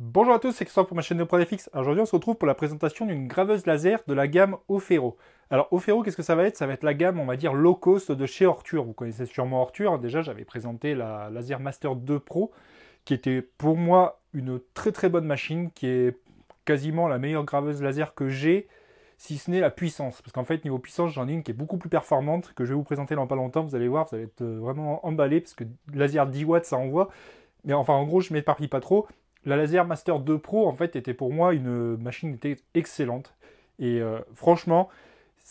Bonjour à tous, c'est Christophe pour ma chaîne de Aujourd'hui, on se retrouve pour la présentation d'une graveuse laser de la gamme Ofero. Alors Ofero, qu'est-ce que ça va être Ça va être la gamme, on va dire, low cost de chez Ortur. Vous connaissez sûrement Ortur. Déjà, j'avais présenté la Laser Master 2 Pro, qui était pour moi une très très bonne machine, qui est quasiment la meilleure graveuse laser que j'ai, si ce n'est la puissance. Parce qu'en fait, niveau puissance, j'en ai une qui est beaucoup plus performante, que je vais vous présenter dans pas longtemps. Vous allez voir, vous allez être euh, vraiment emballé, parce que laser 10 watts, ça envoie. Mais enfin, en gros, je ne m'éparpille pas trop la Laser Master 2 Pro, en fait, était pour moi une machine était excellente. Et euh, franchement,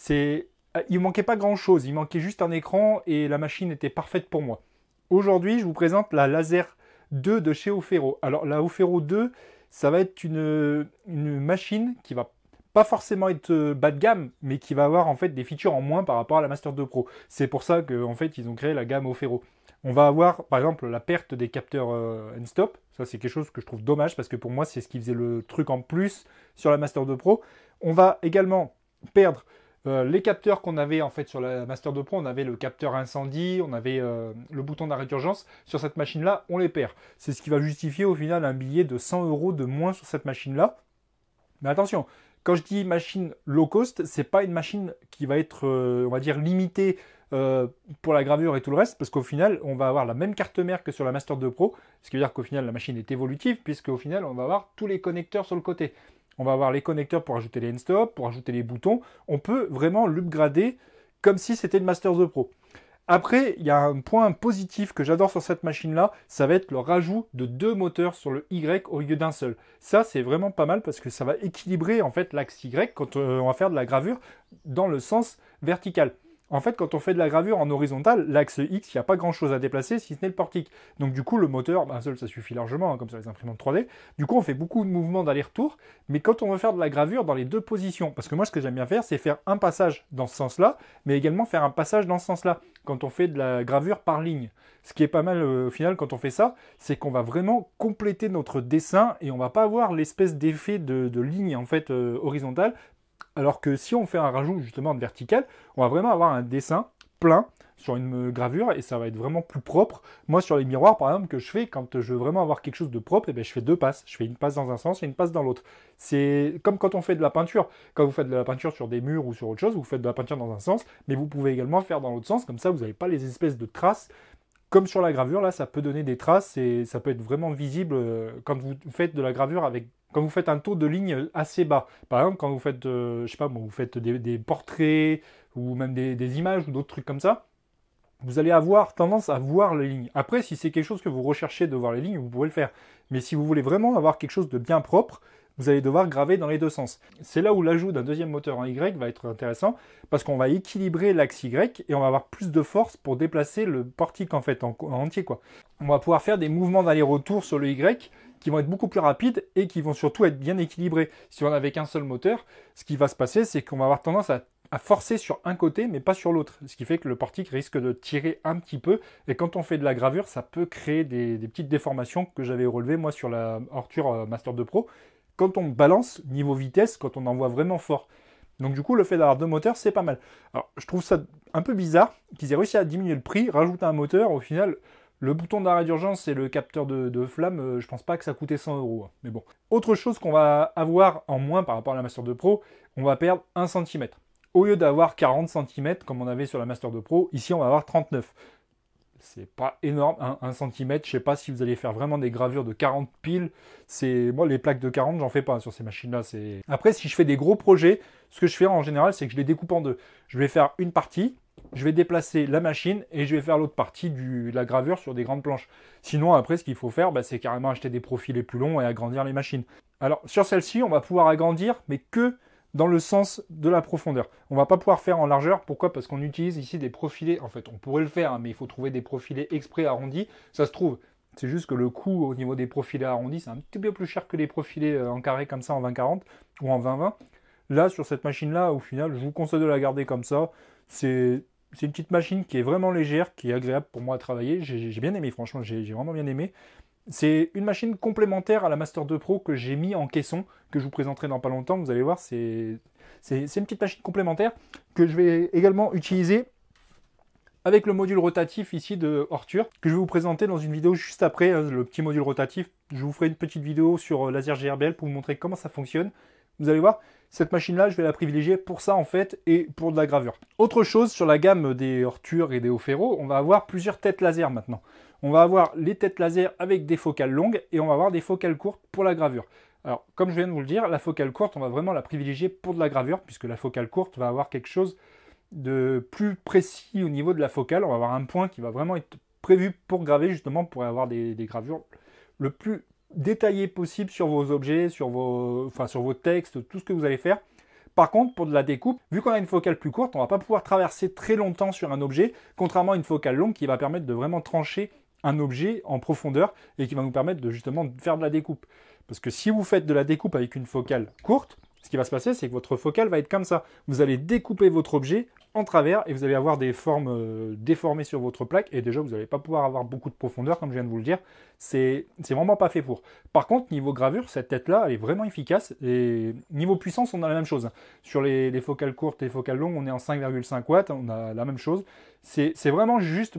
ah, il ne manquait pas grand-chose. Il manquait juste un écran et la machine était parfaite pour moi. Aujourd'hui, je vous présente la Laser 2 de chez Ofero. Alors, la Ofero 2, ça va être une, machine qui va pas forcément être euh, bas de gamme, mais qui va avoir en fait des features en moins par rapport à la Master 2 Pro. C'est pour ça qu'en fait, ils ont créé la gamme Ofero. On va avoir, par exemple, la perte des capteurs euh, endstop. stop ça, c'est quelque chose que je trouve dommage parce que pour moi, c'est ce qui faisait le truc en plus sur la Master 2 Pro. On va également perdre euh, les capteurs qu'on avait en fait sur la Master 2 Pro, on avait le capteur incendie, on avait euh, le bouton d'arrêt d'urgence. Sur cette machine-là, on les perd. C'est ce qui va justifier au final un billet de 100 euros de moins sur cette machine-là. Mais attention, quand je dis machine low cost, c'est pas une machine qui va être, euh, on va dire, limitée euh, pour la gravure et tout le reste, parce qu'au final, on va avoir la même carte mère que sur la Master 2 Pro, ce qui veut dire qu'au final, la machine est évolutive, puisque au final, on va avoir tous les connecteurs sur le côté. On va avoir les connecteurs pour ajouter les endstops, pour ajouter les boutons. On peut vraiment l'upgrader comme si c'était le Master 2 Pro. Après, il y a un point positif que j'adore sur cette machine-là, ça va être le rajout de deux moteurs sur le Y au lieu d'un seul. Ça, c'est vraiment pas mal parce que ça va équilibrer en fait l'axe Y quand euh, on va faire de la gravure dans le sens vertical. En fait, quand on fait de la gravure en horizontale, l'axe X, il n'y a pas grand-chose à déplacer si ce n'est le portique. Donc du coup, le moteur, un bah, seul, ça suffit largement, hein, comme sur les imprimantes 3D. Du coup, on fait beaucoup de mouvements d'aller-retour, mais quand on veut faire de la gravure dans les deux positions, parce que moi, ce que j'aime bien faire, c'est faire un passage dans ce sens-là, mais également faire un passage dans ce sens-là, quand on fait de la gravure par ligne. Ce qui est pas mal euh, au final quand on fait ça, c'est qu'on va vraiment compléter notre dessin et on va pas avoir l'espèce d'effet de, ligne en fait euh, horizontale, alors que si on fait un rajout justement de vertical, on va vraiment avoir un dessin plein sur une euh, gravure et ça va être vraiment plus propre. Moi sur les miroirs par exemple que je fais quand je veux vraiment avoir quelque chose de propre, eh ben, je fais deux passes. Je fais une passe dans un sens et une passe dans l'autre. C'est comme quand on fait de la peinture. Quand vous faites de la peinture sur des murs ou sur autre chose, vous faites de la peinture dans un sens, mais vous pouvez également faire dans l'autre sens. Comme ça vous n'avez pas les espèces de traces. Comme sur la gravure, là, ça peut donner des traces et ça peut être vraiment visible euh, quand vous faites de la gravure avec quand vous faites un taux de ligne assez bas, par exemple quand vous faites, euh, je sais pas, bon, vous faites des, portraits ou même des, images ou d'autres trucs comme ça, vous allez avoir tendance à voir les lignes. Après, si c'est quelque chose que vous recherchez de voir les lignes, vous pouvez le faire. Mais si vous voulez vraiment avoir quelque chose de bien propre, vous allez devoir graver dans les deux sens. C'est là où l'ajout d'un deuxième moteur en Y va être intéressant, parce qu'on va équilibrer l'axe Y et on va avoir plus de force pour déplacer le portique en fait entier. Quoi. On va pouvoir faire des mouvements d'aller-retour sur le Y qui vont être beaucoup plus rapides et qui vont surtout être bien équilibrés. Si on avait qu'un seul moteur, ce qui va se passer, c'est qu'on va avoir tendance à, forcer sur un côté, mais pas sur l'autre. Ce qui fait que le portique risque de tirer un petit peu. Et quand on fait de la gravure, ça peut créer des, petites déformations que j'avais relevées moi sur la Horture euh, Master 2 Pro. Quand on balance niveau vitesse, quand on envoie vraiment fort. Donc du coup, le fait d'avoir deux moteurs, c'est pas mal. Alors, je trouve ça un peu bizarre qu'ils aient réussi à diminuer le prix, rajouter un moteur, au final, le bouton d'arrêt d'urgence et le capteur de, de flamme, euh, je pense pas que ça coûtait 100 euros. Hein. Mais bon. Autre chose qu'on va avoir en moins par rapport à la Master 2 Pro, on va perdre 1 cm. Au lieu d'avoir 40 cm comme on avait sur la Master 2 Pro, ici on va avoir 39. C'est pas énorme, 1 hein, cm. Je sais pas si vous allez faire vraiment des gravures de 40 piles. C'est moi les plaques de 40, j'en fais pas sur ces machines-là. Après, si je fais des gros projets, ce que je fais en général, c'est que je les découpe en deux. Je vais faire une partie je vais déplacer la machine et je vais faire l'autre partie de la gravure sur des grandes planches. Sinon, après, ce qu'il faut faire, bah, c'est carrément acheter des profilés plus longs et agrandir les machines. Alors, sur celle-ci, on va pouvoir agrandir, mais que dans le sens de la profondeur. On va pas pouvoir faire en largeur. Pourquoi Parce qu'on utilise ici des profilés. En fait, on pourrait le faire, hein, mais il faut trouver des profilés exprès arrondis. Ça se trouve. C'est juste que le coût au niveau des profilés arrondis, c'est un petit peu plus cher que les profilés euh, en carré comme ça en 2040 ou en 2020. Là, sur cette machine-là, au final, je vous conseille de la garder comme ça. C'est c'est une petite machine qui est vraiment légère, qui est agréable pour moi à travailler. J'ai bien aimé, franchement, j'ai vraiment bien aimé. C'est une machine complémentaire à la Master 2 Pro que j'ai mis en caisson, que je vous présenterai dans pas longtemps. Vous allez voir, c'est une petite machine complémentaire que je vais également utiliser avec le module rotatif ici de Orthur, que je vais vous présenter dans une vidéo juste après, hein, le petit module rotatif. Je vous ferai une petite vidéo sur euh, Laser GRBL pour vous montrer comment ça fonctionne vous allez voir, cette machine-là, je vais la privilégier pour ça en fait et pour de la gravure. Autre chose, sur la gamme des Hortures et des Ofero, on va avoir plusieurs têtes laser maintenant. On va avoir les têtes laser avec des focales longues et on va avoir des focales courtes pour la gravure. Alors, comme je viens de vous le dire, la focale courte, on va vraiment la privilégier pour de la gravure, puisque la focale courte va avoir quelque chose de plus précis au niveau de la focale. On va avoir un point qui va vraiment être prévu pour graver, justement, pour avoir des, des gravures le plus détaillé possible sur vos objets, sur vos, textes, tout ce que vous allez faire. Par contre, pour de la découpe, vu qu'on a une focale plus courte, on ne va pas pouvoir traverser très longtemps sur un objet, contrairement à une focale longue qui va permettre de vraiment trancher un objet en profondeur et qui va nous permettre de justement faire de la découpe. Parce que si vous faites de la découpe avec une focale courte, ce qui va se passer, c'est que votre focale va être comme ça. Vous allez découper votre objet en travers et vous allez avoir des formes euh, déformées sur votre plaque et déjà vous n'allez pas pouvoir avoir beaucoup de profondeur comme je viens de vous le dire. C'est vraiment pas fait pour. Par contre, niveau gravure, cette tête-là, elle est vraiment efficace et niveau puissance, on a la même chose. Sur les, focales courtes et focales longues, on est en 5,5 watts, on a la même chose. C'est vraiment juste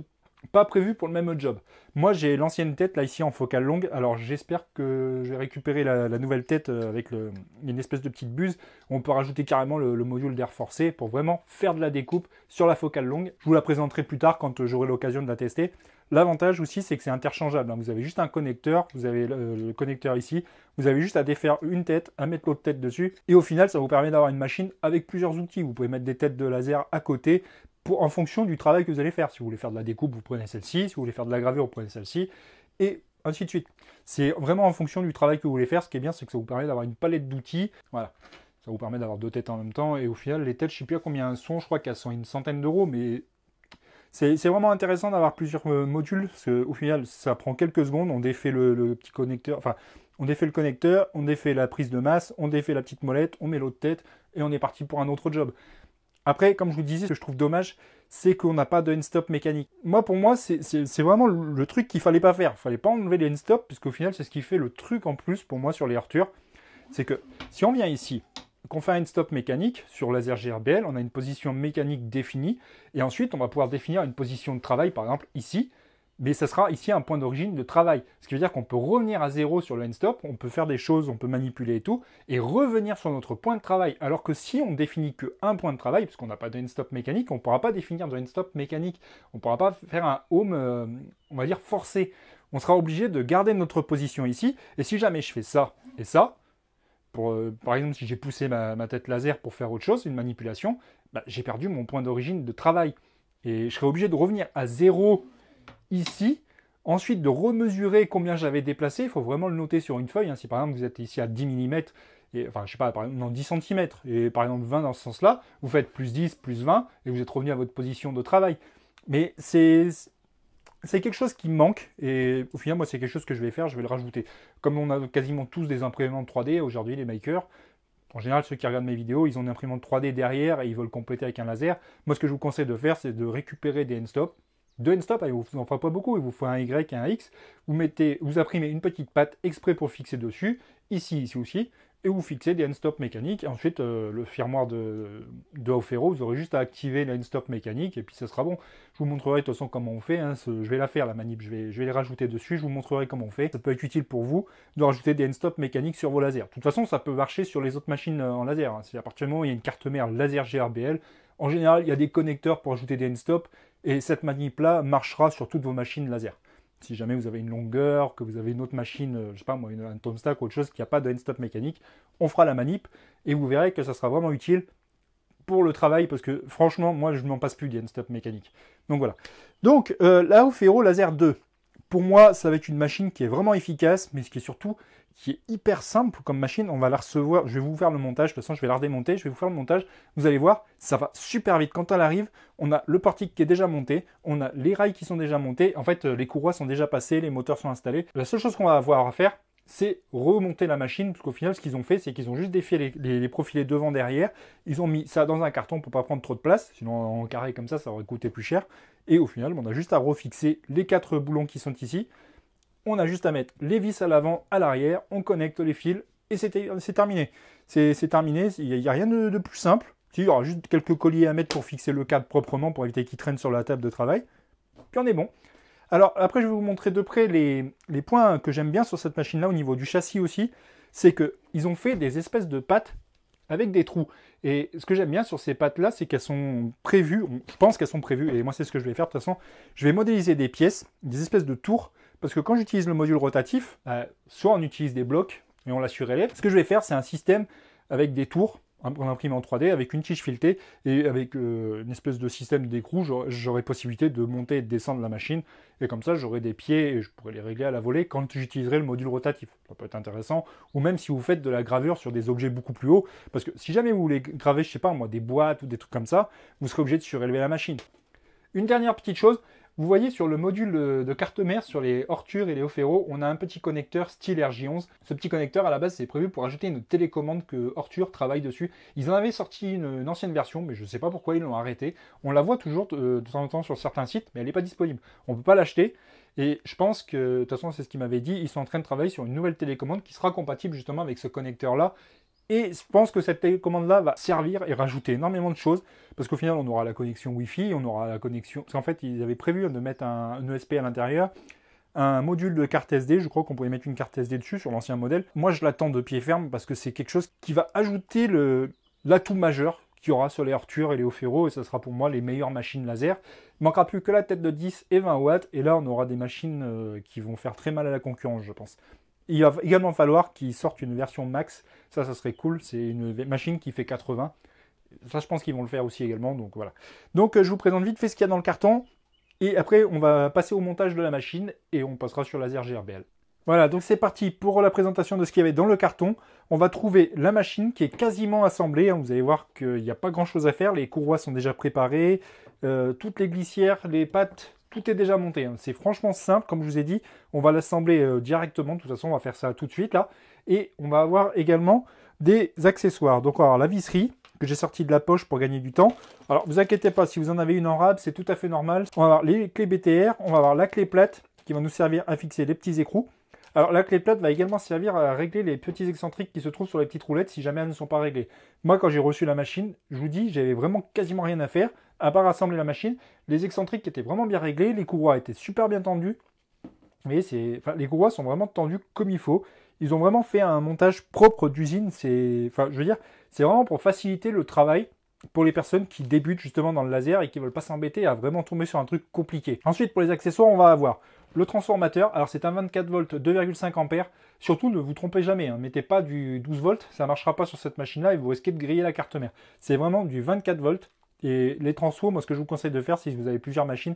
pas prévu pour le même job. Moi, j'ai l'ancienne tête là ici en focale longue. Alors, j'espère que je vais récupérer la, nouvelle tête euh, avec une espèce de petite buse. On peut rajouter carrément le, module d'air forcé pour vraiment faire de la découpe sur la focale longue. Je vous la présenterai plus tard quand euh, j'aurai l'occasion de la tester. L'avantage aussi, c'est que c'est interchangeable. Hein. Vous avez juste un connecteur, vous avez euh, le connecteur ici, vous avez juste à défaire une tête, à mettre l'autre tête dessus, et au final, ça vous permet d'avoir une machine avec plusieurs outils. Vous pouvez mettre des têtes de laser à côté, en fonction du travail que vous allez faire. Si vous voulez faire de la découpe, vous prenez celle-ci. Si vous voulez faire de la gravure, vous prenez celle-ci. Et ainsi de suite. C'est vraiment en fonction du travail que vous voulez faire. Ce qui est bien, c'est que ça vous permet d'avoir une palette d'outils. Voilà. Ça vous permet d'avoir deux têtes en même temps. Et au final, les têtes, je ne sais plus combien elles sont. Je crois qu'elles sont une centaine d'euros. Mais c'est vraiment intéressant d'avoir plusieurs euh, modules. Parce qu'au final, ça prend quelques secondes. On défait le, le petit connecteur. Enfin, on défait le connecteur. On défait la prise de masse. On défait la petite molette. On met l'autre tête. Et on est parti pour un autre job. Après, comme je vous disais, ce que je trouve dommage, c'est qu'on n'a pas de end-stop mécanique. Moi, pour moi, c'est vraiment le truc qu'il fallait pas faire. Il fallait pas enlever les end-stop, puisqu'au final, c'est ce qui fait le truc en plus pour moi sur les Arthur. C'est que si on vient ici, qu'on fait un end-stop mécanique sur laser GRBL, on a une position mécanique définie, et ensuite, on va pouvoir définir une position de travail, par exemple, ici, mais ça sera ici un point d'origine de travail. Ce qui veut dire qu'on peut revenir à zéro sur le endstop, on peut faire des choses, on peut manipuler et tout, et revenir sur notre point de travail. Alors que si on définit que un point de travail, puisqu'on n'a pas de endstop mécanique, on ne pourra pas définir de end mécanique, on ne pourra pas faire un home, euh, on va dire, forcé. On sera obligé de garder notre position ici, et si jamais je fais ça et ça, pour, euh, par exemple, si j'ai poussé ma, tête laser pour faire autre chose, une manipulation, bah, j'ai perdu mon point d'origine de travail. Et je serai obligé de revenir à zéro ici, ensuite de remesurer combien j'avais déplacé, il faut vraiment le noter sur une feuille. Hein. Si par exemple vous êtes ici à 10 mm, et, enfin je sais pas, par exemple, non, 10 cm, et par exemple 20 dans ce sens-là, vous faites plus 10, plus 20, et vous êtes revenu à votre position de travail. Mais c'est quelque chose qui manque et au final moi c'est quelque chose que je vais faire, je vais le rajouter. Comme on a quasiment tous des imprimantes 3D aujourd'hui les makers, en général ceux qui regardent mes vidéos, ils ont une imprimante 3D derrière et ils veulent compléter avec un laser. Moi ce que je vous conseille de faire c'est de récupérer des end de vous en fera pas beaucoup, il vous faut un Y et un X, vous, mettez, vous imprimez une petite patte exprès pour fixer dessus, ici, ici aussi, et vous fixez des end-stop mécaniques. ensuite, euh, le firmware de, de vous aurez juste à activer la stop mécanique et puis ça sera bon. Je vous montrerai de toute façon comment on fait. Hein, je vais la faire la manip, je vais, les rajouter dessus. Je vous montrerai comment on fait. Ça peut être utile pour vous de rajouter des end-stop mécaniques sur vos lasers. De toute façon, ça peut marcher sur les autres machines euh, en laser. Hein. C'est à partir du moment où il y a une carte mère laser GRBL. En général, il y a des connecteurs pour ajouter des end et cette manip-là marchera sur toutes vos machines laser. Si jamais vous avez une longueur, que vous avez une autre machine, euh, je sais pas moi, une, un tomstack ou autre chose qui n'a pas de end-stop mécanique, on fera la manip et vous verrez que ça sera vraiment utile pour le travail parce que franchement, moi je m'en passe plus des end-stop mécanique. Donc voilà. Donc euh, la Hero Laser 2, pour moi, ça va être une machine qui est vraiment efficace, mais ce qui est surtout qui est hyper simple comme machine. On va la recevoir. Je vais vous faire le montage. De toute façon, je vais la redémonter. Je vais vous faire le montage. Vous allez voir, ça va super vite. Quand elle arrive, on a le portique qui est déjà monté. On a les rails qui sont déjà montés. En fait, euh, les courroies sont déjà passées. Les moteurs sont installés. La seule chose qu'on va avoir à faire, c'est remonter la machine, parce qu'au final, ce qu'ils ont fait, c'est qu'ils ont juste défié les, les, profilés devant, derrière. Ils ont mis ça dans un carton pour pas prendre trop de place, sinon en carré comme ça, ça aurait coûté plus cher. Et au final, on a juste à refixer les quatre boulons qui sont ici on a juste à mettre les vis à l'avant, à l'arrière, on connecte les fils et c'est terminé. C'est terminé, il n'y a, rien de, plus simple. il y aura juste quelques colliers à mettre pour fixer le cadre proprement, pour éviter qu'il traîne sur la table de travail. Puis on est bon. Alors après, je vais vous montrer de près les, les points que j'aime bien sur cette machine-là au niveau du châssis aussi. C'est qu'ils ont fait des espèces de pattes avec des trous. Et ce que j'aime bien sur ces pattes-là, c'est qu'elles sont prévues, je pense qu'elles sont prévues, et moi c'est ce que je vais faire de toute façon, je vais modéliser des pièces, des espèces de tours, parce que quand j'utilise le module rotatif, bah, soit on utilise des blocs et on la surélève. Ce que je vais faire, c'est un système avec des tours On imprime en 3D avec une tige filetée et avec euh, une espèce de système d'écrou, j'aurai possibilité de monter et de descendre la machine. Et comme ça, j'aurai des pieds et je pourrai les régler à la volée quand j'utiliserai le module rotatif. Ça peut être intéressant. Ou même si vous faites de la gravure sur des objets beaucoup plus hauts, parce que si jamais vous voulez graver, je sais pas moi, des boîtes ou des trucs comme ça, vous serez obligé de surélever la machine. Une dernière petite chose, vous voyez sur le module de carte mère, sur les Horture et les Ofero, on a un petit connecteur style RJ11. Ce petit connecteur, à la base, c'est prévu pour ajouter une télécommande que Horture travaille dessus. Ils en avaient sorti une, ancienne version, mais je ne sais pas pourquoi ils l'ont arrêtée. On la voit toujours euh, de, temps en temps sur certains sites, mais elle n'est pas disponible. On ne peut pas l'acheter. Et je pense que, de toute façon, c'est ce qu'ils m'avaient dit, ils sont en train de travailler sur une nouvelle télécommande qui sera compatible justement avec ce connecteur-là et je pense que cette commande là va servir et rajouter énormément de choses, parce qu'au final, on aura la connexion Wi-Fi, on aura la connexion... Parce qu'en fait, ils avaient prévu de mettre un, ESP à l'intérieur, un module de carte SD, je crois qu'on pouvait mettre une carte SD dessus sur l'ancien modèle. Moi, je l'attends de pied ferme, parce que c'est quelque chose qui va ajouter l'atout majeur qu'il y aura sur les Arthur et les Ofero, et ça sera pour moi les meilleures machines laser. Il manquera plus que la tête de 10 et 20 watts, et là on aura des machines euh, qui vont faire très mal à la concurrence, je pense. Il va également falloir qu'ils sortent une version max. Ça, ça serait cool. C'est une machine qui fait 80. Ça, je pense qu'ils vont le faire aussi également. Donc voilà. Donc, euh, je vous présente vite fait ce qu'il y a dans le carton. Et après, on va passer au montage de la machine et on passera sur laser GRBL. Voilà, donc c'est parti pour la présentation de ce qu'il y avait dans le carton. On va trouver la machine qui est quasiment assemblée. Hein. Vous allez voir qu'il n'y a pas grand chose à faire. Les courroies sont déjà préparées. Euh, toutes les glissières, les pattes tout est déjà monté. Hein. C'est franchement simple, comme je vous ai dit, on va l'assembler euh, directement, de toute façon on va faire ça tout de suite là. Et on va avoir également des accessoires. Donc on va avoir la visserie que j'ai sortie de la poche pour gagner du temps. Alors vous inquiétez pas, si vous en avez une en rab, c'est tout à fait normal. On va avoir les clés BTR, on va avoir la clé plate qui va nous servir à fixer les petits écrous. Alors la clé plate va également servir à régler les petits excentriques qui se trouvent sur les petites roulettes si jamais elles ne sont pas réglées. Moi quand j'ai reçu la machine, je vous dis, j'avais vraiment quasiment rien à faire à part assembler la machine, les excentriques étaient vraiment bien réglés, les courroies étaient super bien tendues. mais les courroies sont vraiment tendues comme il faut. Ils ont vraiment fait un montage propre d'usine. C'est, enfin, je veux dire, c'est vraiment pour faciliter le travail pour les personnes qui débutent justement dans le laser et qui veulent pas s'embêter à vraiment tomber sur un truc compliqué. Ensuite, pour les accessoires, on va avoir le transformateur. Alors, c'est un 24 volts 2,5 ampères. Surtout, ne vous trompez jamais. Hein. Mettez pas du 12 volts, ça marchera pas sur cette machine-là et vous risquez de griller la carte mère. C'est vraiment du 24 volts et les transfo, moi ce que je vous conseille de faire si vous avez plusieurs machines,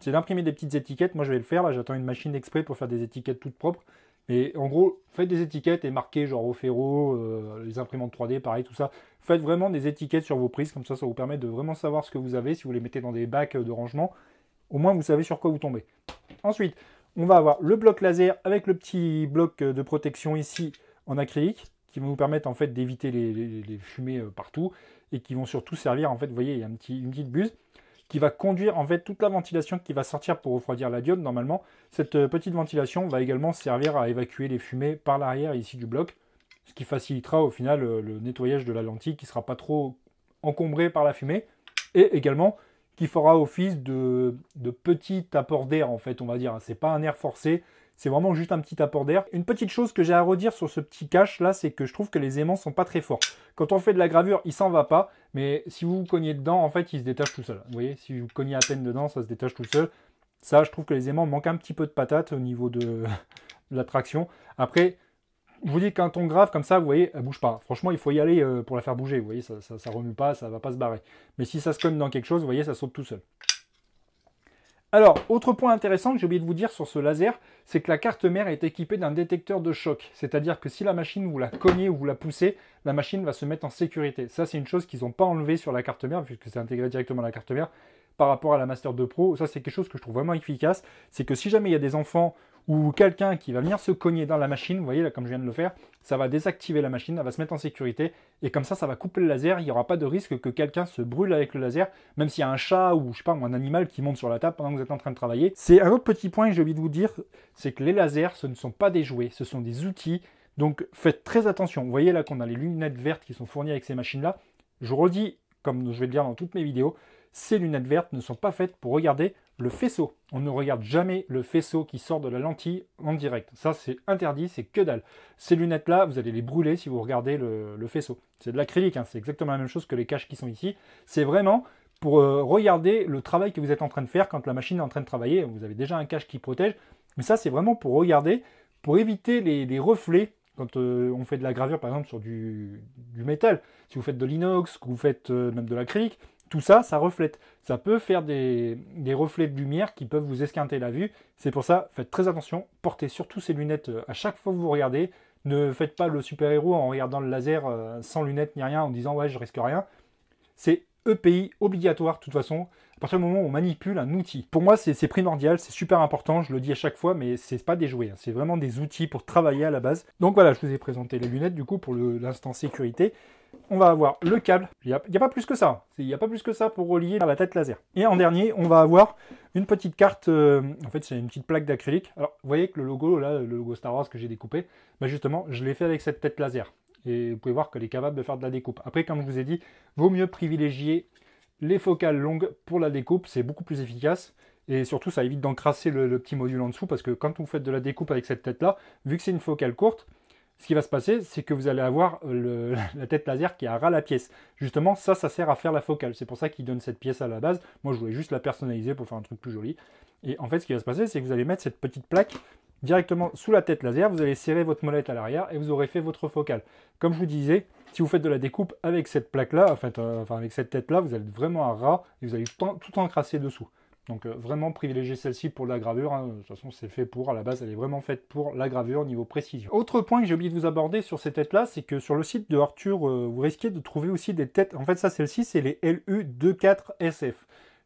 c'est d'imprimer des petites étiquettes. Moi je vais le faire, là j'attends une machine exprès pour faire des étiquettes toutes propres. Mais en gros, faites des étiquettes et marquez genre au ferro, euh, les imprimantes 3D, pareil, tout ça. Faites vraiment des étiquettes sur vos prises, comme ça ça vous permet de vraiment savoir ce que vous avez. Si vous les mettez dans des bacs euh, de rangement, au moins vous savez sur quoi vous tombez. Ensuite, on va avoir le bloc laser avec le petit bloc euh, de protection ici en acrylique qui vont nous permettre en fait d'éviter les, fumées euh, partout et qui vont surtout servir en fait, vous voyez, il y a un une petite buse qui va conduire en fait toute la ventilation qui va sortir pour refroidir la diode normalement. Cette euh, petite ventilation va également servir à évacuer les fumées par l'arrière ici du bloc, ce qui facilitera au final euh, le nettoyage de la lentille qui ne sera pas trop encombré par la fumée et également qui fera office de, de petit apport d'air en fait on va dire. C'est pas un air forcé, c'est vraiment juste un petit apport d'air. Une petite chose que j'ai à redire sur ce petit cache là, c'est que je trouve que les aimants sont pas très forts. Quand on fait de la gravure, il s'en va pas, mais si vous vous cognez dedans, en fait, il se détache tout seul. Vous voyez, si vous cognez à peine dedans, ça se détache tout seul. Ça, je trouve que les aimants manquent un petit peu de patate au niveau de la traction. Après, je vous dis, qu'un ton grave comme ça, vous voyez, elle bouge pas. Franchement, il faut y aller euh, pour la faire bouger. Vous voyez, ça, ne remue pas, ça va pas se barrer. Mais si ça se cogne dans quelque chose, vous voyez, ça saute tout seul. Alors, autre point intéressant que j'ai oublié de vous dire sur ce laser, c'est que la carte mère est équipée d'un détecteur de choc. C'est-à-dire que si la machine vous la cognez ou vous la poussez, la machine va se mettre en sécurité. Ça, c'est une chose qu'ils n'ont pas enlevé sur la carte mère, puisque c'est intégré directement à la carte mère par rapport à la Master 2 Pro. Ça, c'est quelque chose que je trouve vraiment efficace. C'est que si jamais il y a des enfants ou quelqu'un qui va venir se cogner dans la machine, vous voyez là comme je viens de le faire, ça va désactiver la machine, elle va se mettre en sécurité, et comme ça, ça va couper le laser, il n'y aura pas de risque que quelqu'un se brûle avec le laser, même s'il y a un chat ou je sais pas, un animal qui monte sur la table pendant que vous êtes en train de travailler. C'est un autre petit point que j'ai envie de vous dire, c'est que les lasers, ce ne sont pas des jouets, ce sont des outils, donc faites très attention. Vous voyez là qu'on a les lunettes vertes qui sont fournies avec ces machines-là. Je redis, comme je vais le dire dans toutes mes vidéos, ces lunettes vertes ne sont pas faites pour regarder le faisceau. On ne regarde jamais le faisceau qui sort de la lentille en direct. Ça, c'est interdit, c'est que dalle. Ces lunettes-là, vous allez les brûler si vous regardez le, faisceau. C'est de l'acrylique, hein. c'est exactement la même chose que les caches qui sont ici. C'est vraiment pour euh, regarder le travail que vous êtes en train de faire quand la machine est en train de travailler. Vous avez déjà un cache qui protège, mais ça, c'est vraiment pour regarder, pour éviter les, reflets quand euh, on fait de la gravure par exemple sur du, métal, si vous faites de l'inox, que vous faites euh, même de l'acrylique, tout ça, ça reflète. Ça peut faire des, reflets de lumière qui peuvent vous esquinter la vue. C'est pour ça, faites très attention. Portez surtout ces lunettes euh, à chaque fois que vous regardez. Ne faites pas le super-héros en regardant le laser euh, sans lunettes ni rien, en disant ouais, je risque rien. C'est EPI obligatoire de toute façon, à partir du moment où on manipule un outil. Pour moi, c'est primordial, c'est super important, je le dis à chaque fois, mais c'est pas des jouets, hein. c'est vraiment des outils pour travailler à la base. Donc voilà, je vous ai présenté les lunettes du coup pour l'instant sécurité on va avoir le câble. Il n'y a, pas plus que ça. Hein. Il n'y a pas plus que ça pour relier à la tête laser. Et en dernier, on va avoir une petite carte. Euh, en fait, c'est une petite plaque d'acrylique. Alors, vous voyez que le logo, là, le logo Star Wars que j'ai découpé, ben justement, je l'ai fait avec cette tête laser. Et vous pouvez voir qu'elle est capable de faire de la découpe. Après, comme je vous ai dit, vaut mieux privilégier les focales longues pour la découpe. C'est beaucoup plus efficace. Et surtout, ça évite d'encrasser le, le petit module en dessous parce que quand vous faites de la découpe avec cette tête-là, vu que c'est une focale courte, ce qui va se passer, c'est que vous allez avoir la tête laser qui ras la pièce. Justement, ça, ça sert à faire la focale. C'est pour ça qu'il donne cette pièce à la base. Moi, je voulais juste la personnaliser pour faire un truc plus joli. Et en fait, ce qui va se passer, c'est que vous allez mettre cette petite plaque directement sous la tête laser. Vous allez serrer votre molette à l'arrière et vous aurez fait votre focale. Comme je vous disais, si vous faites de la découpe avec cette plaque-là, euh, enfin avec cette tête-là, vous allez vraiment à ras et vous allez tout, tout encrasser dessous. Donc euh, vraiment privilégier celle-ci pour la gravure. Hein. De toute façon, c'est fait pour, à la base, elle est vraiment faite pour la gravure au niveau précision. Autre point que j'ai oublié de vous aborder sur ces têtes-là, c'est que sur le site de Arthur, euh, vous risquez de trouver aussi des têtes. En fait, ça, celle-ci, c'est les LU24SF.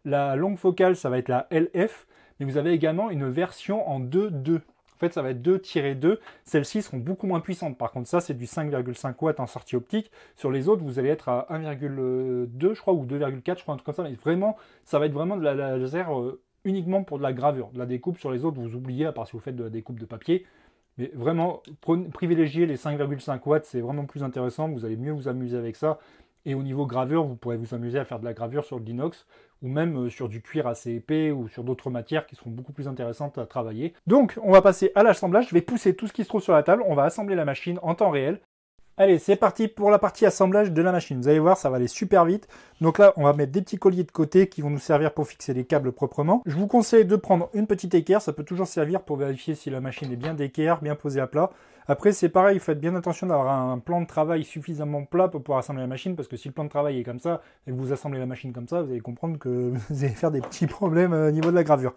La longue focale, ça va être la LF, mais vous avez également une version en 2.2 en fait, ça va être 2-2. Celles-ci seront beaucoup moins puissantes. Par contre, ça, c'est du 5,5 watts en sortie optique. Sur les autres, vous allez être à 1,2, je crois, ou 2,4, je crois, un truc comme ça. Mais vraiment, ça va être vraiment de la, laser euh, uniquement pour de la gravure. De la découpe sur les autres, vous oubliez, à part si vous faites de la découpe de papier. Mais vraiment, privilégiez les 5,5 watts, c'est vraiment plus intéressant. Vous allez mieux vous amuser avec ça. Et au niveau gravure, vous pourrez vous amuser à faire de la gravure sur le l'inox ou même euh, sur du cuir assez épais ou sur d'autres matières qui seront beaucoup plus intéressantes à travailler. Donc on va passer à l'assemblage, je vais pousser tout ce qui se trouve sur la table, on va assembler la machine en temps réel. Allez, c'est parti pour la partie assemblage de la machine. Vous allez voir, ça va aller super vite. Donc là, on va mettre des petits colliers de côté qui vont nous servir pour fixer les câbles proprement. Je vous conseille de prendre une petite équerre, ça peut toujours servir pour vérifier si la machine est bien d'équerre, bien posée à plat. Après, c'est pareil, faites bien attention d'avoir un plan de travail suffisamment plat pour pouvoir assembler la machine, parce que si le plan de travail est comme ça, et que vous assemblez la machine comme ça, vous allez comprendre que vous allez faire des petits problèmes euh, au niveau de la gravure.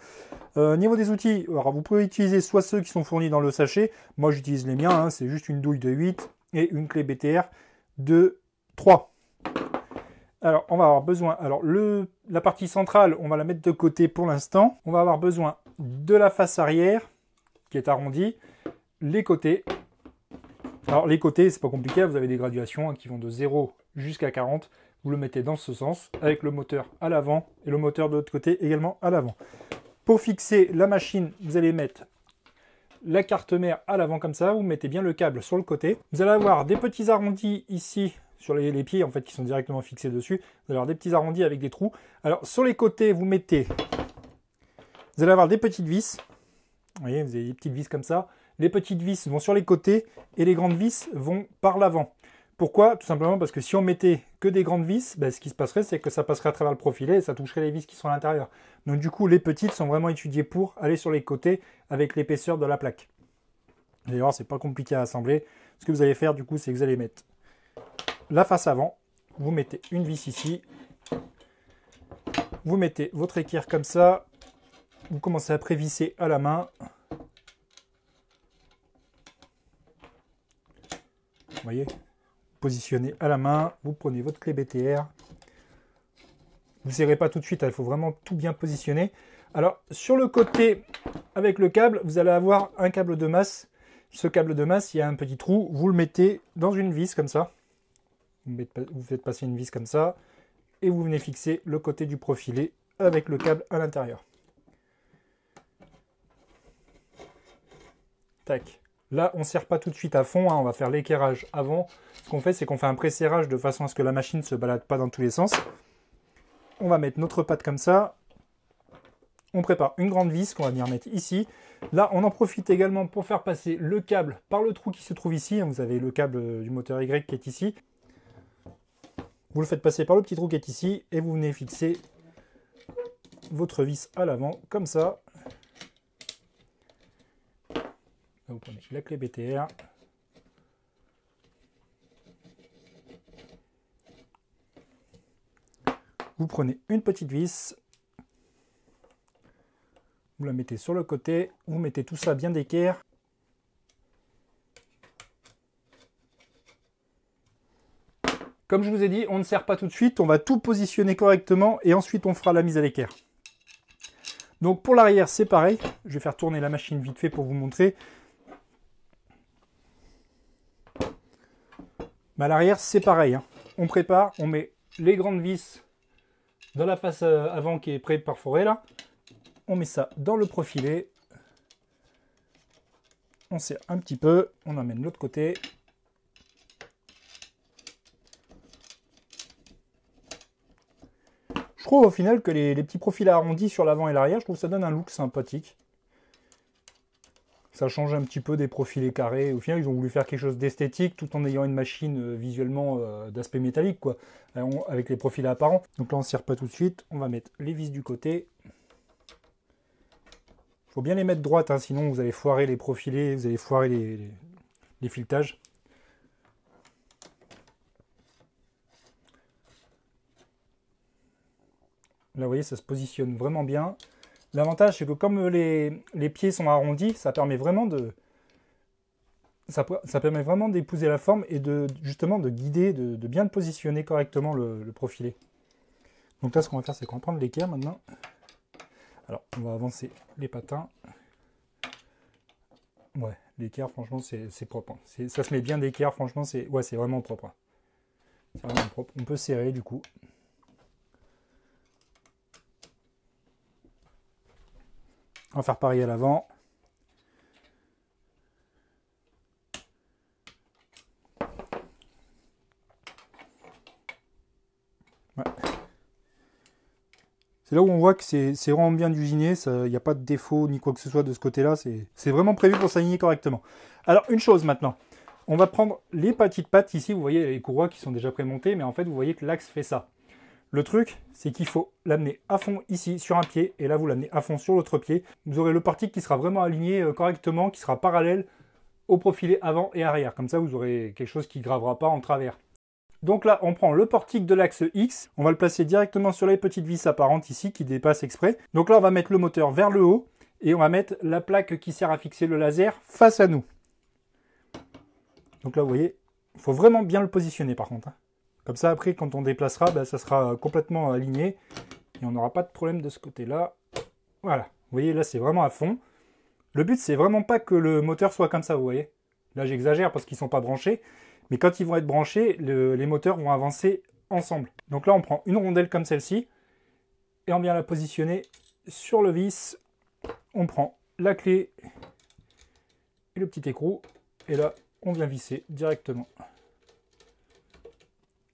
Euh, niveau des outils, alors vous pouvez utiliser soit ceux qui sont fournis dans le sachet, moi j'utilise les miens, hein, c'est juste une douille de 8 et une clé BTR de 3. Alors, on va avoir besoin. Alors, le, la partie centrale, on va la mettre de côté pour l'instant. On va avoir besoin de la face arrière, qui est arrondie, les côtés. Alors les côtés, c'est pas compliqué, vous avez des graduations hein, qui vont de 0 jusqu'à 40. Vous le mettez dans ce sens, avec le moteur à l'avant et le moteur de l'autre côté également à l'avant. Pour fixer la machine, vous allez mettre la carte mère à l'avant comme ça, vous mettez bien le câble sur le côté. Vous allez avoir des petits arrondis ici sur les, les, pieds en fait qui sont directement fixés dessus. Vous allez avoir des petits arrondis avec des trous. Alors sur les côtés, vous mettez, vous allez avoir des petites vis. Vous voyez, vous avez des petites vis comme ça les petites vis vont sur les côtés et les grandes vis vont par l'avant. Pourquoi Tout simplement parce que si on mettait que des grandes vis, ben, ce qui se passerait, c'est que ça passerait à travers le profilé et ça toucherait les vis qui sont à l'intérieur. Donc du coup, les petites sont vraiment étudiées pour aller sur les côtés avec l'épaisseur de la plaque. D'ailleurs, c'est pas compliqué à assembler. Ce que vous allez faire, du coup, c'est que vous allez mettre la face avant. Vous mettez une vis ici. Vous mettez votre équerre comme ça. Vous commencez à prévisser à la main. Vous voyez positionnez à la main, vous prenez votre clé BTR. Vous ne serrez pas tout de suite, hein, il faut vraiment tout bien positionner. Alors, sur le côté, avec le câble, vous allez avoir un câble de masse. Ce câble de masse, il y a un petit trou, vous le mettez dans une vis comme ça. vous faites passer une vis comme ça, et vous venez fixer le côté du profilé avec le câble à l'intérieur. Tac. Là, on ne serre pas tout de suite à fond, hein, on va faire l'éclairage avant. Ce qu'on fait, c'est qu'on fait un pré-serrage de façon à ce que la machine ne se balade pas dans tous les sens. On va mettre notre pâte comme ça. On prépare une grande vis qu'on va venir mettre ici. Là, on en profite également pour faire passer le câble par le trou qui se trouve ici. Vous avez le câble euh, du moteur Y qui est ici. Vous le faites passer par le petit trou qui est ici et vous venez fixer votre vis à l'avant comme ça. vous prenez la clé BTR. Vous prenez une petite vis. Vous la mettez sur le côté. Vous mettez tout ça bien d'équerre. Comme je vous ai dit, on ne serre pas tout de suite, on va tout positionner correctement et ensuite on fera la mise à l'équerre. Donc pour l'arrière, c'est pareil. Je vais faire tourner la machine vite fait pour vous montrer. Bah, l'arrière, c'est pareil. Hein. On prépare, on met les grandes vis dans la face euh, avant qui est pré-perforée là. On met ça dans le profilé. On serre un petit peu, on amène l'autre côté. Je trouve au final que les, les petits profils arrondis sur l'avant et l'arrière, je trouve que ça donne un look sympathique ça change un petit peu des profilés carrés. Au final, ils ont voulu faire quelque chose d'esthétique tout en ayant une machine euh, visuellement euh, d'aspect métallique, quoi, euh, avec les profils apparents. Donc là, on ne serre pas tout de suite. On va mettre les vis du côté. faut bien les mettre droite hein, sinon vous allez foirer les profilés, vous allez foirer les, les filetages. Là, vous voyez, ça se positionne vraiment bien. L'avantage, c'est que comme les, pieds sont arrondis, ça permet vraiment de... Ça, permet vraiment d'épouser la forme et de justement de guider, de, bien positionner correctement le, profilé. Donc là, ce qu'on va faire, c'est qu'on va prendre l'équerre maintenant. Alors, on va avancer les patins. Ouais, l'équerre, franchement, c'est propre. Hein. Ça se met bien d'équerre, franchement, c'est ouais, vraiment hein. Vraiment propre. On peut serrer, du coup. On va faire pareil à l'avant. C'est là où on voit que c'est vraiment bien usiné, il n'y a pas de défaut ni quoi que ce soit de ce côté-là, c'est vraiment prévu pour s'aligner correctement. Alors une chose maintenant, on va prendre les petites pattes ici, vous voyez les courroies qui sont déjà prémontées, mais en fait vous voyez que l'axe fait ça. Le truc, c'est qu'il faut l'amener à fond ici sur un pied et là vous l'amenez à fond sur l'autre pied. Vous aurez le portique qui sera vraiment aligné euh, correctement, qui sera parallèle au profilé avant et arrière. Comme ça vous aurez quelque chose qui ne gravera pas en travers. Donc là, on prend le portique de l'axe X, on va le placer directement sur les petites vis apparentes ici qui dépassent exprès. Donc là, on va mettre le moteur vers le haut et on va mettre la plaque qui sert à fixer le laser face à nous. Donc là, vous voyez, il faut vraiment bien le positionner par contre. Hein. Comme ça, après, quand on déplacera, bah, ça sera euh, complètement aligné et on n'aura pas de problème de ce côté-là. Voilà, vous voyez, là, c'est vraiment à fond. Le but, c'est vraiment pas que le moteur soit comme ça, vous voyez. Là, j'exagère parce qu'ils sont pas branchés, mais quand ils vont être branchés, les moteurs vont avancer ensemble. Donc là, on prend une rondelle comme celle-ci et on vient la positionner sur le vis. On prend la clé et le petit écrou et là, on vient visser directement.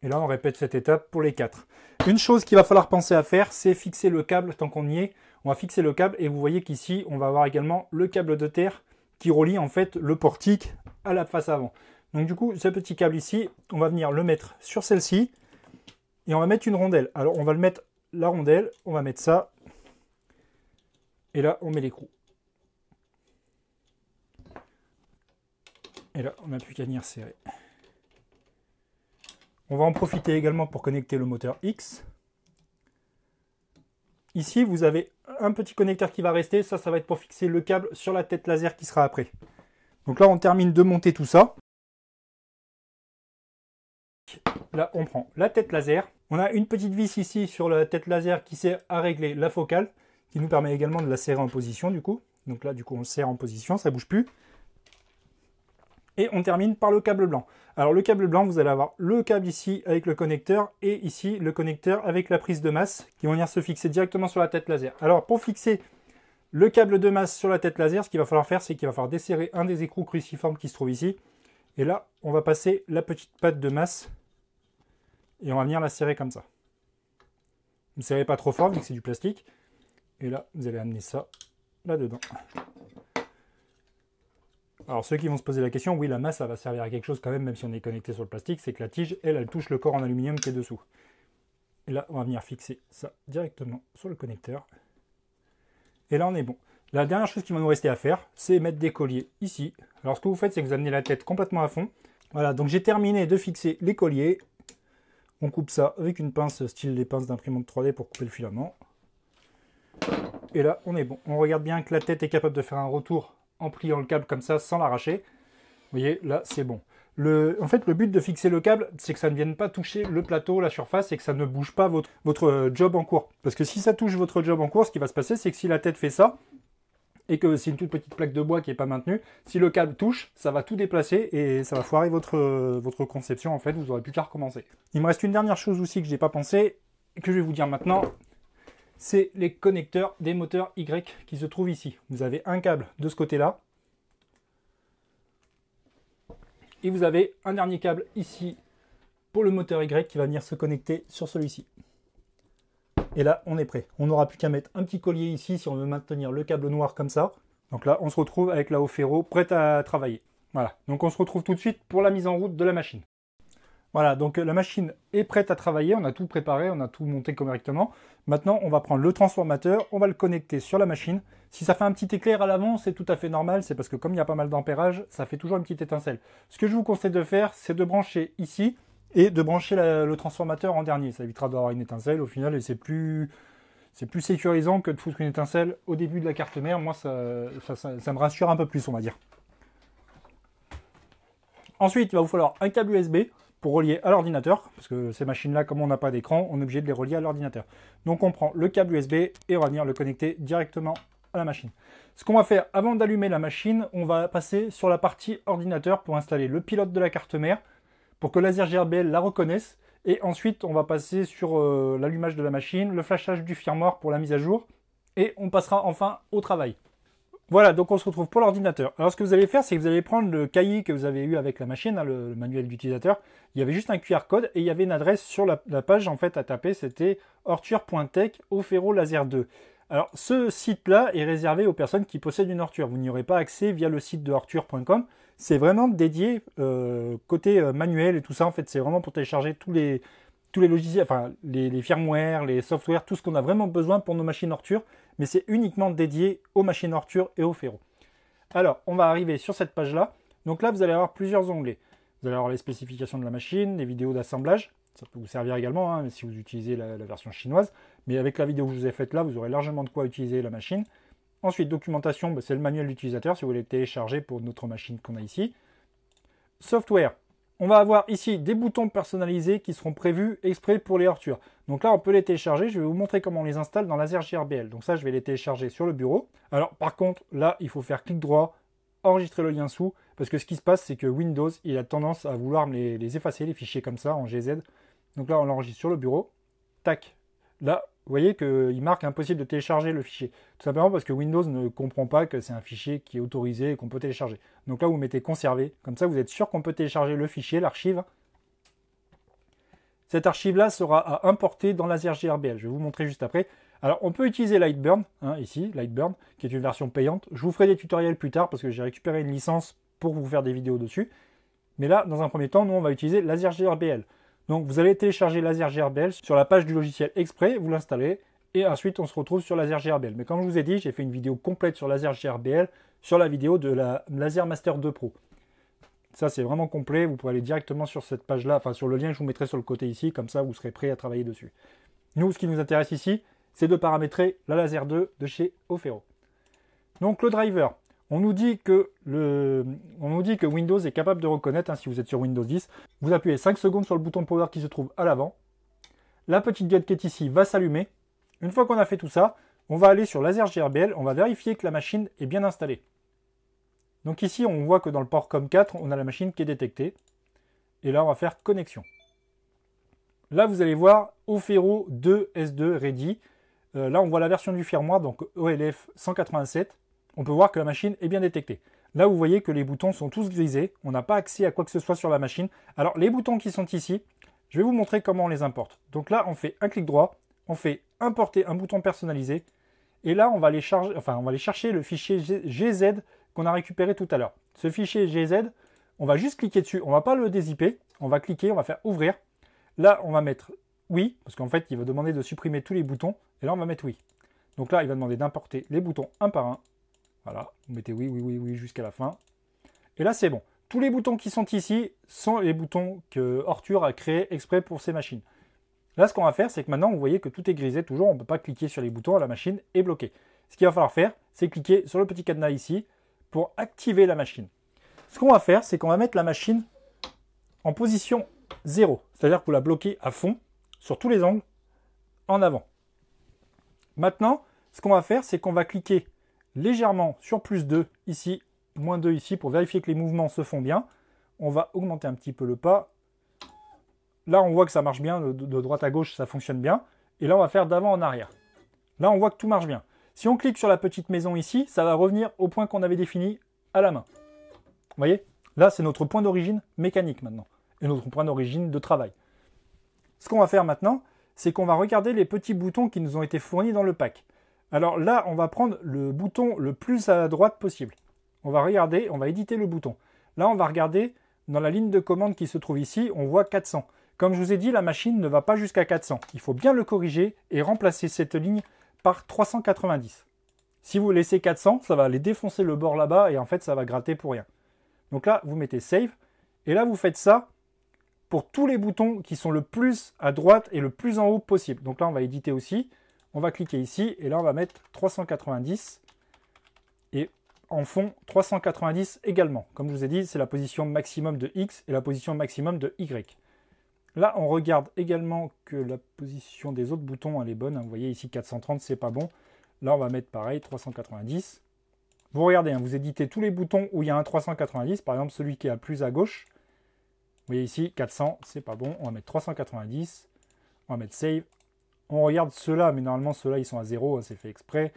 Et là, on répète cette étape pour les quatre. Une chose qu'il va falloir penser à faire, c'est fixer le câble tant qu'on y est. On va fixer le câble et vous voyez qu'ici, on va avoir également le câble de terre qui relie en fait le portique à la face avant. Donc du coup, ce petit câble ici, on va venir le mettre sur celle-ci et on va mettre une rondelle. Alors on va le mettre la rondelle, on va mettre ça et là, on met l'écrou. Et là, on n'a plus qu'à venir serrer. On va en profiter également pour connecter le moteur X. Ici, vous avez un petit connecteur qui va rester. Ça, ça va être pour fixer le câble sur la tête laser qui sera après. Donc là, on termine de monter tout ça. Là, on prend la tête laser. On a une petite vis ici sur la tête laser qui sert à régler la focale, qui nous permet également de la serrer en position du coup. Donc là, du coup, on le serre en position, ça bouge plus. Et on termine par le câble blanc. Alors le câble blanc, vous allez avoir le câble ici avec le connecteur et ici le connecteur avec la prise de masse qui vont venir se fixer directement sur la tête laser. Alors pour fixer le câble de masse sur la tête laser, ce qu'il va falloir faire, c'est qu'il va falloir desserrer un des écrous cruciformes qui se trouve ici. Et là, on va passer la petite patte de masse et on va venir la serrer comme ça. Ne serrez pas trop fort vu que c'est du plastique. Et là, vous allez amener ça là-dedans. Alors ceux qui vont se poser la question, oui, la masse, ça va servir à quelque chose quand même, même si on est connecté sur le plastique, c'est que la tige, elle, elle touche le corps en aluminium qui est dessous. Et là, on va venir fixer ça directement sur le connecteur. Et là, on est bon. La dernière chose qui va nous rester à faire, c'est mettre des colliers ici. Alors ce que vous faites, c'est que vous amenez la tête complètement à fond. Voilà, donc j'ai terminé de fixer les colliers. On coupe ça avec une pince, style les pinces d'imprimante 3D pour couper le filament. Et là, on est bon. On regarde bien que la tête est capable de faire un retour en pliant le câble comme ça sans l'arracher. Vous voyez, là, c'est bon. Le, en fait, le but de fixer le câble, c'est que ça ne vienne pas toucher le plateau, la surface, et que ça ne bouge pas votre, job en cours. Parce que si ça touche votre job en cours, ce qui va se passer, c'est que si la tête fait ça, et que c'est une toute petite plaque de bois qui n'est pas maintenue, si le câble touche, ça va tout déplacer et ça va foirer votre, votre conception. En fait, vous aurez plus qu'à recommencer. Il me reste une dernière chose aussi que je n'ai pas pensé, que je vais vous dire maintenant c'est les connecteurs des moteurs Y qui se trouvent ici. Vous avez un câble de ce côté-là. Et vous avez un dernier câble ici pour le moteur Y qui va venir se connecter sur celui-ci. Et là, on est prêt. On n'aura plus qu'à mettre un petit collier ici si on veut maintenir le câble noir comme ça. Donc là, on se retrouve avec la haut ferro prête à travailler. Voilà, donc on se retrouve tout de suite pour la mise en route de la machine. Voilà, donc euh, la machine est prête à travailler, on a tout préparé, on a tout monté correctement. Maintenant, on va prendre le transformateur, on va le connecter sur la machine. Si ça fait un petit éclair à l'avant, c'est tout à fait normal, c'est parce que comme il y a pas mal d'ampérage, ça fait toujours une petite étincelle. Ce que je vous conseille de faire, c'est de brancher ici et de brancher le transformateur en dernier. Ça évitera d'avoir une étincelle au final et c'est plus... C'est plus sécurisant que de foutre une étincelle au début de la carte mère. Moi, ça me rassure un peu plus, on va dire. Ensuite, il va vous falloir un câble USB pour relier à l'ordinateur, parce que ces machines-là, comme on n'a pas d'écran, on est obligé de les relier à l'ordinateur. Donc on prend le câble USB et on va venir le connecter directement à la machine. Ce qu'on va faire avant d'allumer la machine, on va passer sur la partie ordinateur pour installer le pilote de la carte mère, pour que Laser GRBL la reconnaisse, et ensuite on va passer sur euh, l'allumage de la machine, le flashage du firmware pour la mise à jour, et on passera enfin au travail. Voilà, donc on se retrouve pour l'ordinateur. Alors ce que vous allez faire, c'est que vous allez prendre le cahier que vous avez eu avec la machine, hein, le, manuel d'utilisateur. Il y avait juste un QR code et il y avait une adresse sur la, page en fait à taper, c'était orture.tech ferro Laser 2. Alors ce site-là est réservé aux personnes qui possèdent une orture. Vous n'y aurez pas accès via le site de orture.com. C'est vraiment dédié euh, côté euh, manuel et tout ça. En fait, c'est vraiment pour télécharger tous les tous les logiciels, enfin les, les firmware, les softwares, tout ce qu'on a vraiment besoin pour nos machines orture mais c'est uniquement dédié aux machines ortures et aux ferro. Alors, on va arriver sur cette page-là. Donc là, vous allez avoir plusieurs onglets. Vous allez avoir les spécifications de la machine, les vidéos d'assemblage. Ça peut vous servir également hein, si vous utilisez la, version chinoise. Mais avec la vidéo que je vous ai faite là, vous aurez largement de quoi utiliser la machine. Ensuite, documentation, bah, c'est le manuel d'utilisateur si vous voulez télécharger pour notre machine qu'on a ici. Software, on va avoir ici des boutons personnalisés qui seront prévus exprès pour les hortures. Donc là, on peut les télécharger. Je vais vous montrer comment on les installe dans Laser GRBL Donc ça, je vais les télécharger sur le bureau. Alors par contre, là, il faut faire clic droit, enregistrer le lien sous, parce que ce qui se passe, c'est que Windows, il a tendance à vouloir les, les, effacer, les fichiers comme ça, en GZ. Donc là, on l'enregistre sur le bureau. Tac. Là, vous voyez qu'il marque impossible de télécharger le fichier. Tout simplement parce que Windows ne comprend pas que c'est un fichier qui est autorisé et qu'on peut télécharger. Donc là, vous mettez conserver. Comme ça, vous êtes sûr qu'on peut télécharger le fichier, l'archive, cette archive-là sera à importer dans Laser GRBL. Je vais vous montrer juste après. Alors, on peut utiliser Lightburn, hein, ici, Lightburn, qui est une version payante. Je vous ferai des tutoriels plus tard parce que j'ai récupéré une licence pour vous faire des vidéos dessus. Mais là, dans un premier temps, nous, on va utiliser GRBL. Donc, vous allez télécharger LaserGRBL sur la page du logiciel exprès, vous l'installez, et ensuite, on se retrouve sur LaserGRBL. Mais comme je vous ai dit, j'ai fait une vidéo complète sur GRBL sur la vidéo de la Laser Master 2 Pro. Ça, c'est vraiment complet. Vous pouvez aller directement sur cette page-là, enfin sur le lien que je vous mettrai sur le côté ici, comme ça vous serez prêt à travailler dessus. Nous, ce qui nous intéresse ici, c'est de paramétrer la Laser 2 de chez Ofero. Donc le driver, on nous, dit que le, on nous dit que, Windows est capable de reconnaître, hein, si vous êtes sur Windows 10, vous appuyez 5 secondes sur le bouton power qui se trouve à l'avant. La petite guide qui est ici va s'allumer. Une fois qu'on a fait tout ça, on va aller sur Laser GRBL, on va vérifier que la machine est bien installée. Donc ici, on voit que dans le port COM4, on a la machine qui est détectée. Et là, on va faire connexion. Là, vous allez voir Ofero 2 S2 Ready. Euh, là, on voit la version du firmware, donc OLF 187. On peut voir que la machine est bien détectée. Là, vous voyez que les boutons sont tous grisés. On n'a pas accès à quoi que ce soit sur la machine. Alors, les boutons qui sont ici, je vais vous montrer comment on les importe. Donc là, on fait un clic droit, on fait importer un bouton personnalisé. Et là, on va aller, charger, enfin, on va aller chercher le fichier GZ qu'on a récupéré tout à l'heure. Ce fichier GZ, on va juste cliquer dessus, on va pas le dézipper, on va cliquer, on va faire ouvrir. Là, on va mettre oui, parce qu'en fait, il va demander de supprimer tous les boutons, et là, on va mettre oui. Donc là, il va demander d'importer les boutons un par un. Voilà, vous mettez oui, oui, oui, oui jusqu'à la fin. Et là, c'est bon. Tous les boutons qui sont ici sont les boutons que Arthur a créés exprès pour ces machines. Là, ce qu'on va faire, c'est que maintenant, vous voyez que tout est grisé toujours, on peut pas cliquer sur les boutons, la machine est bloquée. Ce qu'il va falloir faire, c'est cliquer sur le petit cadenas ici, pour activer la machine. Ce qu'on va faire, c'est qu'on va mettre la machine en position 0, c'est-à-dire que vous la bloquez à fond, sur tous les angles, en avant. Maintenant, ce qu'on va faire, c'est qu'on va cliquer légèrement sur plus 2 ici, moins 2 ici, pour vérifier que les mouvements se font bien. On va augmenter un petit peu le pas. Là, on voit que ça marche bien, de droite à gauche, ça fonctionne bien. Et là, on va faire d'avant en arrière. Là, on voit que tout marche bien. Si on clique sur la petite maison ici, ça va revenir au point qu'on avait défini à la main. Vous voyez Là, c'est notre point d'origine mécanique maintenant, et notre point d'origine de travail. Ce qu'on va faire maintenant, c'est qu'on va regarder les petits boutons qui nous ont été fournis dans le pack. Alors là, on va prendre le bouton le plus à droite possible. On va regarder, on va éditer le bouton. Là, on va regarder dans la ligne de commande qui se trouve ici, on voit 400. Comme je vous ai dit, la machine ne va pas jusqu'à 400. Il faut bien le corriger et remplacer cette ligne par 390. Si vous laissez 400, ça va aller défoncer le bord là-bas et en fait, ça va gratter pour rien. Donc là, vous mettez Save. Et là, vous faites ça pour tous les boutons qui sont le plus à droite et le plus en haut possible. Donc là, on va éditer aussi. On va cliquer ici et là, on va mettre 390 et en fond 390 également. Comme je vous ai dit, c'est la position maximum de X et la position maximum de Y. Là, on regarde également que la position des autres boutons, elle est bonne. Hein. Vous voyez ici 430, c'est pas bon. Là, on va mettre pareil, 390. Vous regardez, hein, vous éditez tous les boutons où il y a un 390. Par exemple, celui qui est à plus à gauche. Vous voyez ici, 400, c'est pas bon. On va mettre 390. On va mettre save. On regarde ceux-là, mais normalement, ceux-là, ils sont à 0. Hein, c'est fait exprès.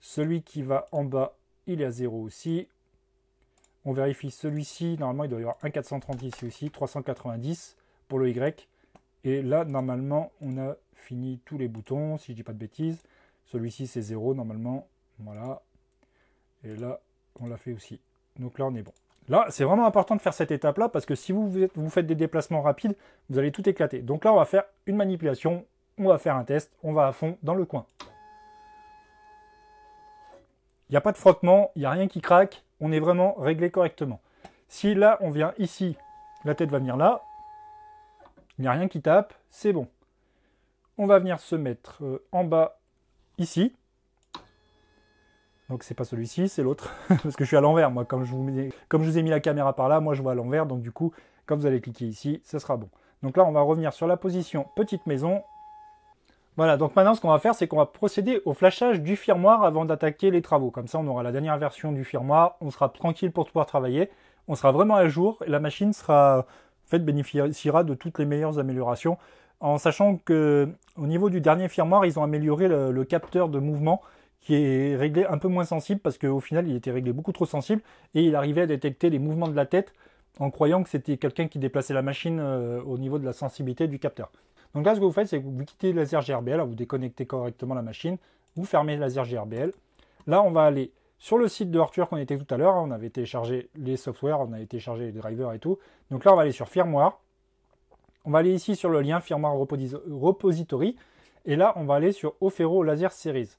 Celui qui va en bas, il est à 0 aussi. On vérifie celui-ci. Normalement, il doit y avoir un 430 ici aussi, 390 pour le Y. Et là, normalement, on a fini tous les boutons, si je dis pas de bêtises. Celui-ci, c'est zéro normalement. Voilà. Et là, on l'a fait aussi. Donc là, on est bon. Là, c'est vraiment important de faire cette étape-là, parce que si vous, vous faites des déplacements rapides, vous allez tout éclater. Donc là, on va faire une manipulation, on va faire un test, on va à fond dans le coin. Il n'y a pas de frottement, il n'y a rien qui craque, on est vraiment réglé correctement. Si là, on vient ici, la tête va venir là, il n'y a rien qui tape, c'est bon. On va venir se mettre euh, en bas, ici. Donc c'est pas celui-ci, c'est l'autre. Parce que je suis à l'envers, moi. Comme je, vous comme je vous ai mis la caméra par là, moi je vois à l'envers. Donc du coup, quand vous allez cliquer ici, ce sera bon. Donc là, on va revenir sur la position petite maison. Voilà, donc maintenant ce qu'on va faire, c'est qu'on va procéder au flashage du firmoir avant d'attaquer les travaux. Comme ça, on aura la dernière version du firmoir. on sera tranquille pour pouvoir travailler, on sera vraiment à jour, et la machine sera fait, bénéficiera de toutes les meilleures améliorations. En sachant que au niveau du dernier firmware, ils ont amélioré le, capteur de mouvement qui est réglé un peu moins sensible parce qu'au final il était réglé beaucoup trop sensible et il arrivait à détecter les mouvements de la tête en croyant que c'était quelqu'un qui déplaçait la machine euh, au niveau de la sensibilité du capteur. Donc là ce que vous faites c'est que vous quittez le laser GRBL, vous déconnectez correctement la machine, vous fermez le laser GRBL. Là on va aller sur le site de Arthur qu'on était tout à l'heure. Hein, on avait téléchargé les softwares, on avait téléchargé les drivers et tout. Donc là, on va aller sur firmware. On va aller ici sur le lien firmware repository. Et là, on va aller sur Ofero Laser Series.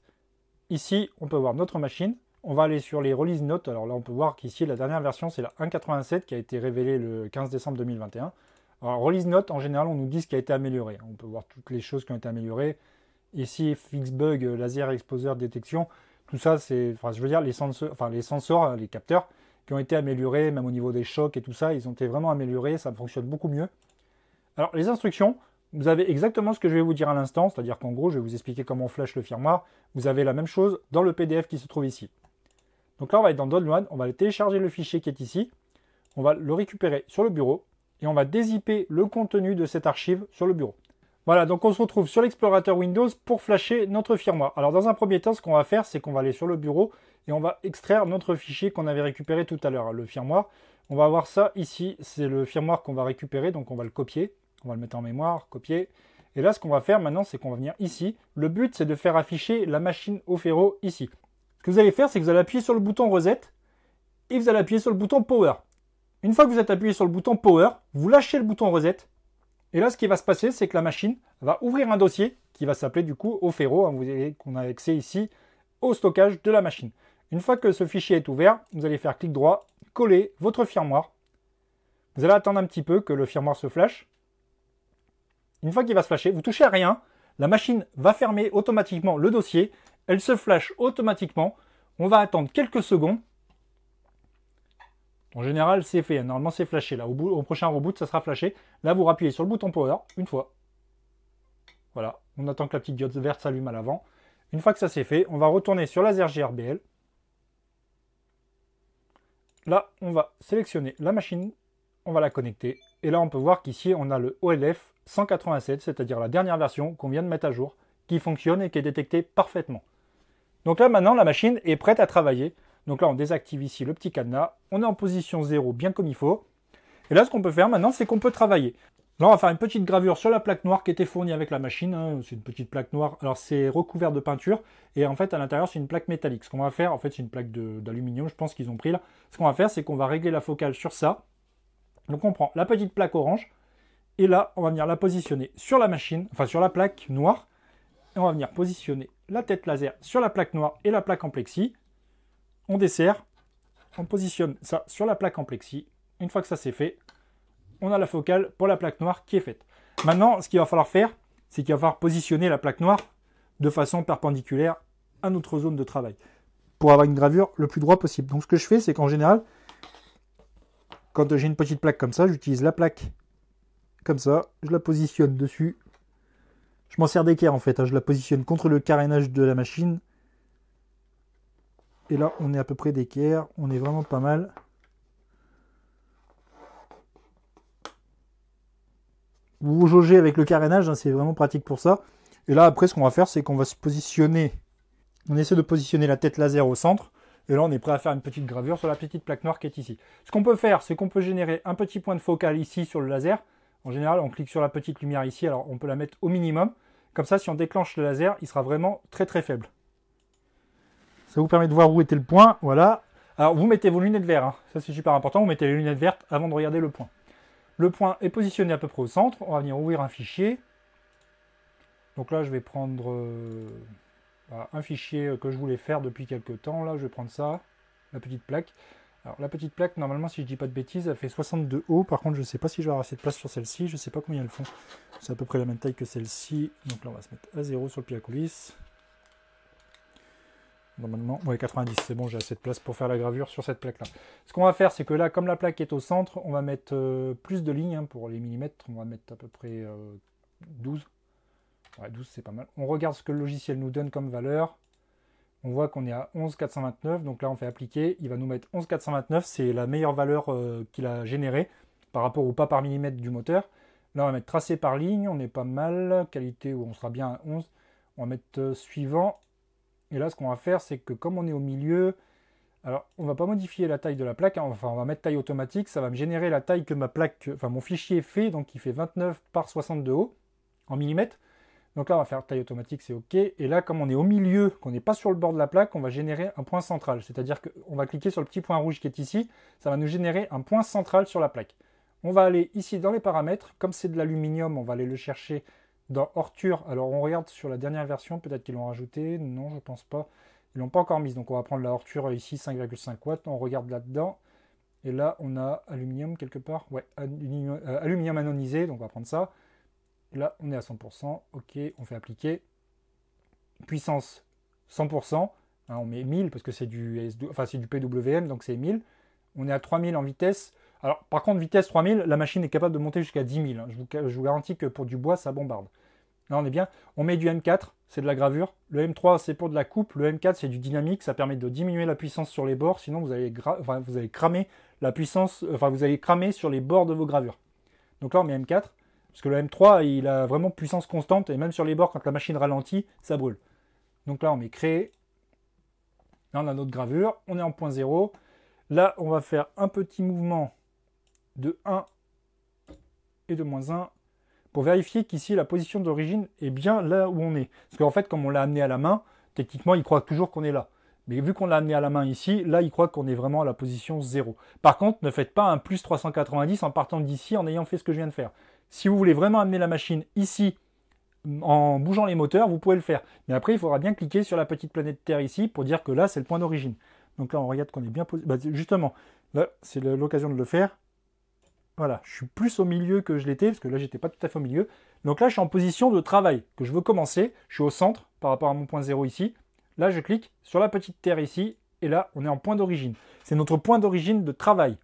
Ici, on peut voir notre machine. On va aller sur les release notes. Alors là, on peut voir qu'ici, la dernière version, c'est la 1.87 qui a été révélée le 15 décembre 2021. Alors, release Notes en général, on nous dit ce qui a été amélioré. On peut voir toutes les choses qui ont été améliorées. Ici, Bug, Laser Exposer, Détection. Tout ça, c'est, enfin, je veux dire, les senseurs, enfin, les sensors, euh, les capteurs qui ont été améliorés, même au niveau des chocs et tout ça, ils ont été vraiment améliorés, ça fonctionne beaucoup mieux. Alors, les instructions, vous avez exactement ce que je vais vous dire à l'instant, c'est-à-dire qu'en gros, je vais vous expliquer comment on flash le firmware. Vous avez la même chose dans le PDF qui se trouve ici. Donc là, on va être dans Download, on va télécharger le fichier qui est ici, on va le récupérer sur le bureau, et on va dézipper le contenu de cette archive sur le bureau. Voilà, donc on se retrouve sur l'explorateur Windows pour flasher notre firmware. Alors dans un premier temps, ce qu'on va faire, c'est qu'on va aller sur le bureau et on va extraire notre fichier qu'on avait récupéré tout à l'heure, hein, le firmware. On va avoir ça ici, c'est le firmware qu'on va récupérer, donc on va le copier, on va le mettre en mémoire, copier. Et là, ce qu'on va faire maintenant, c'est qu'on va venir ici. Le but, c'est de faire afficher la machine au ferro ici. Ce que vous allez faire, c'est que vous allez appuyer sur le bouton Reset et vous allez appuyer sur le bouton Power. Une fois que vous êtes appuyé sur le bouton Power, vous lâchez le bouton Reset et là, ce qui va se passer, c'est que la machine va ouvrir un dossier qui va s'appeler du coup au hein, vous voyez qu'on a accès ici au stockage de la machine. Une fois que ce fichier est ouvert, vous allez faire clic droit, coller votre firmware. Vous allez attendre un petit peu que le firmware se flash. Une fois qu'il va se flasher, vous touchez à rien. La machine va fermer automatiquement le dossier. Elle se flash automatiquement. On va attendre quelques secondes en général, c'est fait. Normalement, c'est flashé. Là, au, au prochain reboot, ça sera flashé. Là, vous rappuyez sur le bouton power une fois. Voilà. On attend que la petite diode verte s'allume à l'avant. Une fois que ça c'est fait, on va retourner sur laser GRBL. Là, on va sélectionner la machine. On va la connecter. Et là, on peut voir qu'ici, on a le OLF 187, c'est-à-dire la dernière version qu'on vient de mettre à jour, qui fonctionne et qui est détectée parfaitement. Donc là, maintenant, la machine est prête à travailler. Donc là, on désactive ici le petit cadenas. On est en position 0, bien comme il faut. Et là, ce qu'on peut faire maintenant, c'est qu'on peut travailler. Là, on va faire une petite gravure sur la plaque noire qui était fournie avec la machine. Hein. C'est une petite plaque noire. Alors, c'est recouvert de peinture. Et en fait, à l'intérieur, c'est une plaque métallique. Ce qu'on va faire, en fait, c'est une plaque d'aluminium, je pense qu'ils ont pris là. Ce qu'on va faire, c'est qu'on va régler la focale sur ça. Donc, on prend la petite plaque orange. Et là, on va venir la positionner sur la machine, enfin sur la plaque noire. Et on va venir positionner la tête laser sur la plaque noire et la plaque en plexi on dessert, on positionne ça sur la plaque en plexi. Une fois que ça c'est fait, on a la focale pour la plaque noire qui est faite. Maintenant, ce qu'il va falloir faire, c'est qu'il va falloir positionner la plaque noire de façon perpendiculaire à notre zone de travail pour avoir une gravure le plus droit possible. Donc ce que je fais, c'est qu'en général, quand j'ai une petite plaque comme ça, j'utilise la plaque comme ça, je la positionne dessus. Je m'en sers d'équerre en fait, hein. je la positionne contre le carénage de la machine et là, on est à peu près d'équerre. On est vraiment pas mal. Vous, vous jaugez avec le carénage, hein, c'est vraiment pratique pour ça. Et là, après, ce qu'on va faire, c'est qu'on va se positionner. On essaie de positionner la tête laser au centre. Et là, on est prêt à faire une petite gravure sur la petite plaque noire qui est ici. Ce qu'on peut faire, c'est qu'on peut générer un petit point de focal ici sur le laser. En général, on clique sur la petite lumière ici. Alors, on peut la mettre au minimum. Comme ça, si on déclenche le laser, il sera vraiment très très faible. Ça vous permet de voir où était le point. Voilà. Alors vous mettez vos lunettes vertes, hein. ça c'est super important, vous mettez les lunettes vertes avant de regarder le point. Le point est positionné à peu près au centre, on va venir ouvrir un fichier. Donc là je vais prendre euh, un fichier que je voulais faire depuis quelques temps, là je vais prendre ça, la petite plaque. Alors la petite plaque, normalement si je dis pas de bêtises, elle fait 62 haut, par contre je ne sais pas si je vais avoir assez de place sur celle-ci, je ne sais pas combien elles font. C'est à peu près la même taille que celle-ci, donc là on va se mettre à zéro sur le pied à coulisses. Normalement, ouais, 90, c'est bon, j'ai assez de place pour faire la gravure sur cette plaque-là. Ce qu'on va faire, c'est que là, comme la plaque est au centre, on va mettre euh, plus de lignes hein, pour les millimètres. On va mettre à peu près 12. Euh, ouais, 12, c'est pas mal. On regarde ce que le logiciel nous donne comme valeur. On voit qu'on est à 11,429. Donc là, on fait appliquer. Il va nous mettre 11,429. C'est la meilleure valeur euh, qu'il a générée par rapport au pas par millimètre du moteur. Là, on va mettre tracé par ligne. On est pas mal. Qualité où on sera bien à 11. On va mettre suivant. Et là, ce qu'on va faire, c'est que comme on est au milieu, alors on va pas modifier la taille de la plaque, hein, enfin on va mettre taille automatique, ça va me générer la taille que ma plaque, enfin mon fichier fait, donc il fait 29 par 62 de haut, en millimètres. Donc là, on va faire taille automatique, c'est OK. Et là, comme on est au milieu, qu'on n'est pas sur le bord de la plaque, on va générer un point central. C'est-à-dire qu'on va cliquer sur le petit point rouge qui est ici. Ça va nous générer un point central sur la plaque. On va aller ici dans les paramètres. Comme c'est de l'aluminium, on va aller le chercher dans Horture, Alors on regarde sur la dernière version, peut-être qu'ils l'ont rajouté. Non, je pense pas. Ils l'ont pas encore mise. Donc on va prendre la Horture ici, 5,5 watts. On regarde là-dedans. Et là, on a aluminium quelque part. Ouais, aluminium, euh, anonisé. Donc on va prendre ça. là, on est à 100%. Ok, on fait appliquer. Puissance 100%. Hein, on met 1000 parce que c'est du, du PWM, donc c'est 1000. On est à 3000 en vitesse. Alors, par contre, vitesse 3000, la machine est capable de monter jusqu'à 10 000. Je vous, vous, garantis que pour du bois, ça bombarde. Là, on est bien. On met du M4, c'est de la gravure. Le M3, c'est pour de la coupe. Le M4, c'est du dynamique. Ça permet de diminuer la puissance sur les bords. Sinon, vous allez, vous cramer la puissance. Euh, enfin, vous allez cramer sur les bords de vos gravures. Donc là, on met M4. Parce que le M3, il a vraiment puissance constante. Et même sur les bords, quand la machine ralentit, ça brûle. Donc là, on met créer. Là, on a notre gravure. On est en point 0. Là, on va faire un petit mouvement de 1 et de moins 1 pour vérifier qu'ici la position d'origine est bien là où on est. Parce qu'en fait, comme on l'a amené à la main, techniquement, il croit toujours qu'on est là. Mais vu qu'on l'a amené à la main ici, là, il croit qu'on est vraiment à la position 0. Par contre, ne faites pas un plus 390 en partant d'ici en ayant fait ce que je viens de faire. Si vous voulez vraiment amener la machine ici, en bougeant les moteurs, vous pouvez le faire. Mais après, il faudra bien cliquer sur la petite planète Terre ici pour dire que là, c'est le point d'origine. Donc là, on regarde qu'on est bien posé. Bah, justement, là, c'est l'occasion de le faire. Voilà, je suis plus au milieu que je l'étais, parce que là, j'étais pas tout à fait au milieu. Donc là, je suis en position de travail, que je veux commencer. Je suis au centre par rapport à mon point zéro ici. Là, je clique sur la petite terre ici, et là, on est en point d'origine. C'est notre point d'origine de travail.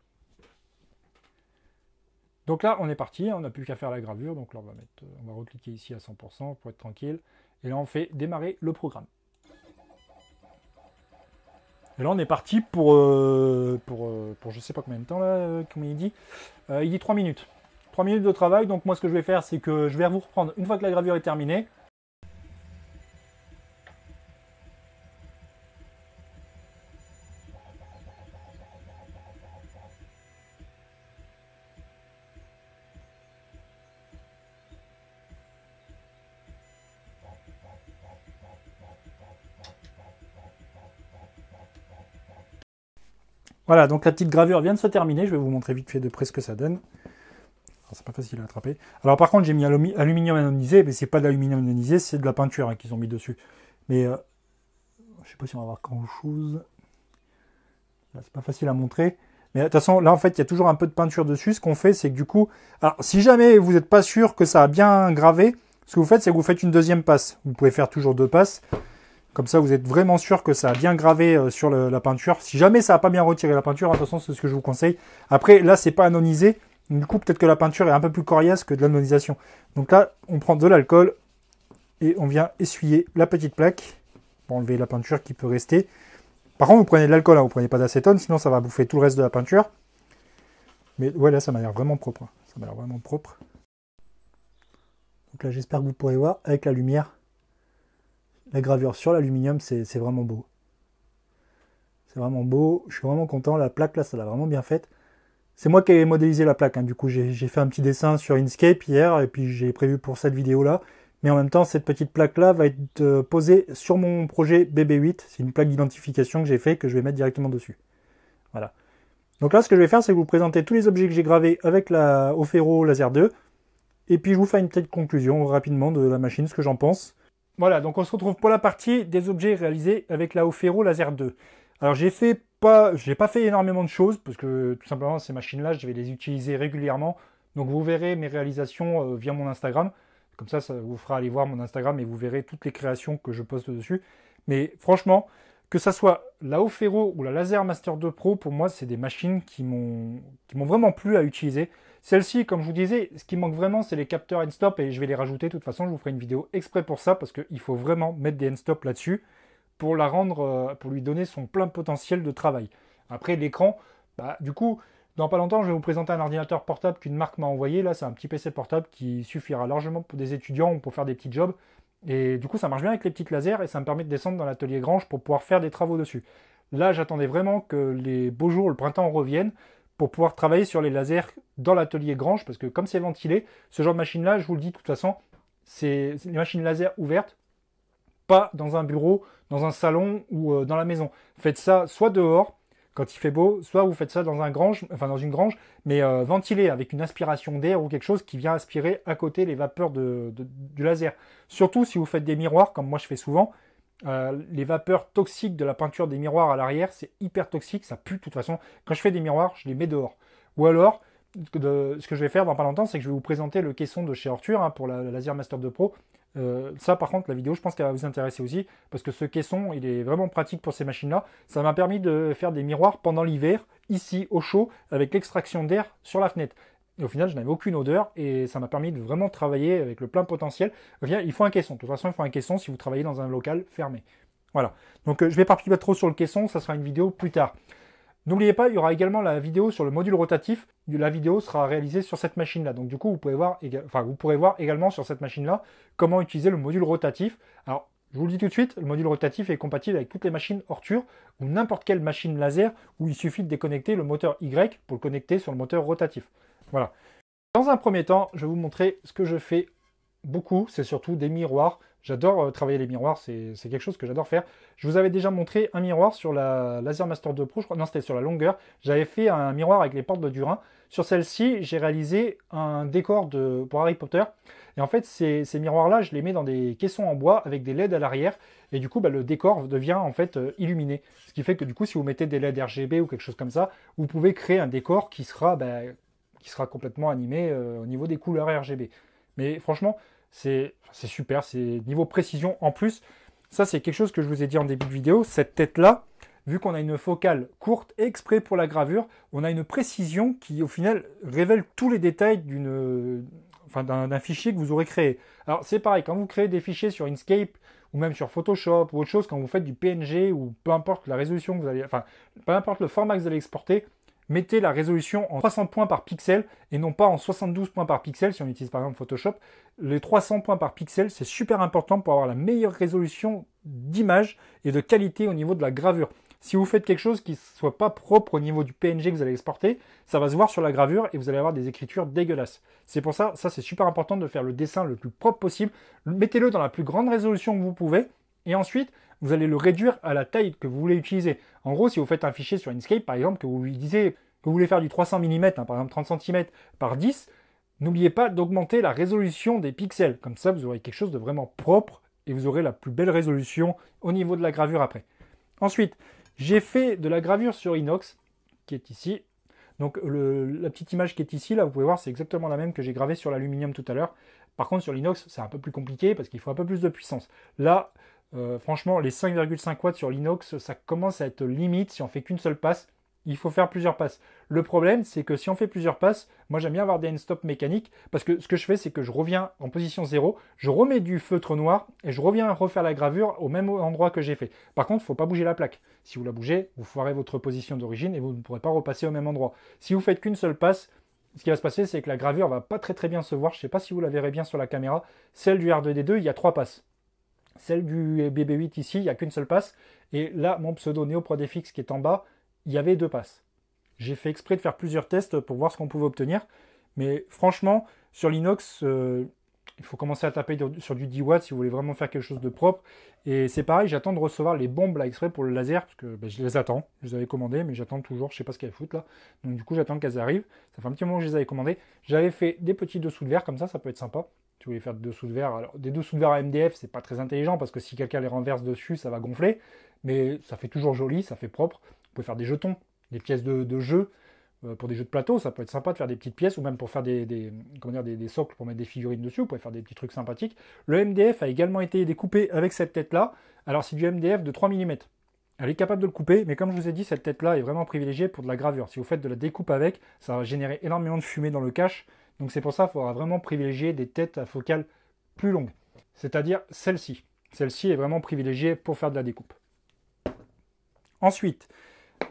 Donc là, on est parti, on n'a plus qu'à faire la gravure. Donc là, on va, mettre, on va recliquer ici à 100% pour être tranquille. Et là, on fait démarrer le programme. Et là, on est parti pour, euh, euh, pour, je sais pas combien de temps, là, euh, il dit. il dit 3 minutes. 3 minutes de travail, donc moi, ce que je vais faire, c'est que je vais vous reprendre une fois que la gravure est terminée. Voilà, donc la petite gravure vient de se terminer. Je vais vous montrer vite fait de près ce que ça donne. C'est pas facile à attraper. Alors par contre, j'ai mis aluminium anonisé, mais c'est pas de l'aluminium anodisé, c'est de la peinture hein, qu'ils ont mis dessus. Mais euh, je sais pas si on va voir grand chose. C'est pas facile à montrer. Mais de toute façon, là en fait, il y a toujours un peu de peinture dessus. Ce qu'on fait, c'est que du coup, alors si jamais vous n'êtes pas sûr que ça a bien gravé, ce que vous faites, c'est que vous faites une deuxième passe. Vous pouvez faire toujours deux passes. Comme ça, vous êtes vraiment sûr que ça a bien gravé euh, sur la peinture. Si jamais ça n'a pas bien retiré la peinture, attention, hein, c'est ce que je vous conseille. Après, là, c'est pas anonisé. Du coup, peut-être que la peinture est un peu plus coriace que de l'anonisation. Donc là, on prend de l'alcool et on vient essuyer la petite plaque pour enlever la peinture qui peut rester. Par contre, vous prenez de l'alcool, vous hein, vous prenez pas d'acétone, sinon ça va bouffer tout le reste de la peinture. Mais ouais, là, ça m'a l'air vraiment propre. Hein. Ça m'a l'air vraiment propre. Donc là, j'espère que vous pourrez voir avec la lumière la gravure sur l'aluminium, c'est vraiment beau. C'est vraiment beau. Je suis vraiment content. La plaque, là, ça l'a vraiment bien faite. C'est moi qui ai modélisé la plaque. Hein. Du coup, j'ai fait un petit dessin sur Inkscape hier et puis j'ai prévu pour cette vidéo-là. Mais en même temps, cette petite plaque-là va être euh, posée sur mon projet BB8. C'est une plaque d'identification que j'ai fait que je vais mettre directement dessus. Voilà. Donc là, ce que je vais faire, c'est que vous présenter tous les objets que j'ai gravés avec la Ofero Laser 2. Et puis, je vous fais une petite conclusion rapidement de la machine, ce que j'en pense. Voilà, donc on se retrouve pour la partie des objets réalisés avec la Ofero Laser 2. Alors j'ai fait pas, pas fait énormément de choses parce que tout simplement ces machines-là, je vais les utiliser régulièrement. Donc vous verrez mes réalisations euh, via mon Instagram. Comme ça, ça vous fera aller voir mon Instagram et vous verrez toutes les créations que je poste dessus. Mais franchement, que ça soit la Ofero ou la Laser Master 2 Pro, pour moi, c'est des machines qui m'ont, qui m'ont vraiment plu à utiliser. Celle-ci, comme je vous disais, ce qui manque vraiment, c'est les capteurs end-stop et je vais les rajouter. De toute façon, je vous ferai une vidéo exprès pour ça parce qu'il faut vraiment mettre des end-stop là-dessus pour la rendre, euh, pour lui donner son plein potentiel de travail. Après, l'écran, bah, du coup, dans pas longtemps, je vais vous présenter un ordinateur portable qu'une marque m'a envoyé. Là, c'est un petit PC portable qui suffira largement pour des étudiants ou pour faire des petits jobs. Et du coup, ça marche bien avec les petites lasers et ça me permet de descendre dans l'atelier Grange pour pouvoir faire des travaux dessus. Là, j'attendais vraiment que les beaux jours, le printemps reviennent pour pouvoir travailler sur les lasers dans l'atelier Grange, parce que comme c'est ventilé, ce genre de machine-là, je vous le dis de toute façon, c'est les machines laser ouvertes, pas dans un bureau, dans un salon ou euh, dans la maison. Faites ça soit dehors, quand il fait beau, soit vous faites ça dans, un grange, enfin dans une grange, mais euh, ventilé avec une aspiration d'air ou quelque chose qui vient aspirer à côté les vapeurs de, du laser. Surtout si vous faites des miroirs, comme moi je fais souvent, euh, les vapeurs toxiques de la peinture des miroirs à l'arrière, c'est hyper toxique, ça pue de toute façon. Quand je fais des miroirs, je les mets dehors. Ou alors, ce que je vais faire dans pas longtemps, c'est que je vais vous présenter le caisson de chez Orture hein, pour la, Laser Master 2 Pro. Euh, ça, par contre, la vidéo, je pense qu'elle va vous intéresser aussi, parce que ce caisson, il est vraiment pratique pour ces machines-là. Ça m'a permis de faire des miroirs pendant l'hiver, ici, au chaud, avec l'extraction d'air sur la fenêtre. Et au final, je n'avais aucune odeur et ça m'a permis de vraiment travailler avec le plein potentiel. il faut un caisson. De toute façon, il faut un caisson si vous travaillez dans un local fermé. Voilà. Donc, euh, je ne vais partir trop sur le caisson. Ça sera une vidéo plus tard. N'oubliez pas, il y aura également la vidéo sur le module rotatif. La vidéo sera réalisée sur cette machine-là. Donc, du coup, vous, vous pourrez voir également sur cette machine-là comment utiliser le module rotatif. Alors, je vous le dis tout de suite, le module rotatif est compatible avec toutes les machines Horture ou n'importe quelle machine laser où il suffit de déconnecter le moteur Y pour le connecter sur le moteur rotatif. Voilà. Dans un premier temps, je vais vous montrer ce que je fais beaucoup, c'est surtout des miroirs. J'adore euh, travailler les miroirs, c'est quelque chose que j'adore faire. Je vous avais déjà montré un miroir sur la Laser Master 2 Pro, je crois, non c'était sur la longueur. J'avais fait un miroir avec les portes de Durin. Sur celle-ci, j'ai réalisé un décor de, pour Harry Potter. Et en fait, ces, miroirs-là, je les mets dans des caissons en bois avec des LED à l'arrière. Et du coup, bah, le décor devient en fait euh, illuminé. Ce qui fait que du coup, si vous mettez des LED RGB ou quelque chose comme ça, vous pouvez créer un décor qui sera bah, qui sera complètement animé euh, au niveau des couleurs RGB. Mais franchement, c'est super, c'est niveau précision en plus. Ça, c'est quelque chose que je vous ai dit en début de vidéo. Cette tête-là, vu qu'on a une focale courte exprès pour la gravure, on a une précision qui, au final, révèle tous les détails d'une, enfin, d'un fichier que vous aurez créé. Alors, c'est pareil, quand vous créez des fichiers sur Inkscape ou même sur Photoshop ou autre chose, quand vous faites du PNG ou peu importe la résolution que vous allez, enfin, peu importe le format que vous allez exporter, mettez la résolution en 300 points par pixel et non pas en 72 points par pixel si on utilise par exemple Photoshop. Les 300 points par pixel, c'est super important pour avoir la meilleure résolution d'image et de qualité au niveau de la gravure. Si vous faites quelque chose qui ne soit pas propre au niveau du PNG que vous allez exporter, ça va se voir sur la gravure et vous allez avoir des écritures dégueulasses. C'est pour ça, ça c'est super important de faire le dessin le plus propre possible. Mettez-le dans la plus grande résolution que vous pouvez. Et ensuite, vous allez le réduire à la taille que vous voulez utiliser. En gros, si vous faites un fichier sur Inkscape, par exemple, que vous lui disiez que vous voulez faire du 300 mm, hein, par exemple 30 cm par 10, n'oubliez pas d'augmenter la résolution des pixels. Comme ça, vous aurez quelque chose de vraiment propre et vous aurez la plus belle résolution au niveau de la gravure après. Ensuite, j'ai fait de la gravure sur inox, qui est ici. Donc la petite image qui est ici, là, vous pouvez voir, c'est exactement la même que j'ai gravée sur l'aluminium tout à l'heure. Par contre, sur l'inox, c'est un peu plus compliqué parce qu'il faut un peu plus de puissance. Là, euh, franchement, les 5,5 watts sur l'inox, ça commence à être limite si on fait qu'une seule passe. Il faut faire plusieurs passes. Le problème, c'est que si on fait plusieurs passes, moi j'aime bien avoir des end-stop mécaniques parce que ce que je fais, c'est que je reviens en position 0, je remets du feutre noir et je reviens refaire la gravure au même endroit que j'ai fait. Par contre, il ne faut pas bouger la plaque. Si vous la bougez, vous foirez votre position d'origine et vous ne pourrez pas repasser au même endroit. Si vous faites qu'une seule passe, ce qui va se passer, c'est que la gravure va pas très très bien se voir. Je ne sais pas si vous la verrez bien sur la caméra. Celle du R2D2, il y a trois passes. Celle du BB8 ici, il n'y a qu'une seule passe. Et là, mon pseudo NeoProdFX qui est en bas, il y avait deux passes. J'ai fait exprès de faire plusieurs tests pour voir ce qu'on pouvait obtenir. Mais franchement, sur l'inox, euh, il faut commencer à taper sur du 10 watts si vous voulez vraiment faire quelque chose de propre. Et c'est pareil, j'attends de recevoir les bombes là exprès pour le laser, parce que ben, je les attends. Je les avais commandées, mais j'attends toujours, je sais pas ce qu'elles foutent là. Donc du coup, j'attends qu'elles arrivent. Ça fait un petit moment que je les avais commandées. J'avais fait des petits dessous de verre comme ça, ça peut être sympa. Vous voulais faire des sous de verre. Alors, des dessous de verre à MDF, c'est pas très intelligent parce que si quelqu'un les renverse dessus, ça va gonfler. Mais ça fait toujours joli, ça fait propre. Vous pouvez faire des jetons, des pièces de, jeu. Euh, pour des jeux de plateau, ça peut être sympa de faire des petites pièces ou même pour faire des, des, socles pour mettre des figurines dessus. Vous pouvez faire des petits trucs sympathiques. Le MDF a également été découpé avec cette tête-là. Alors, c'est du MDF de 3 mm. Elle est capable de le couper, mais comme je vous ai dit, cette tête-là est vraiment privilégiée pour de la gravure. Si vous faites de la découpe avec, ça va générer énormément de fumée dans le cache donc c'est pour ça qu'il faudra vraiment privilégier des têtes à focale plus longues, c'est-à-dire celle-ci. Celle-ci est vraiment privilégiée pour faire de la découpe. Ensuite,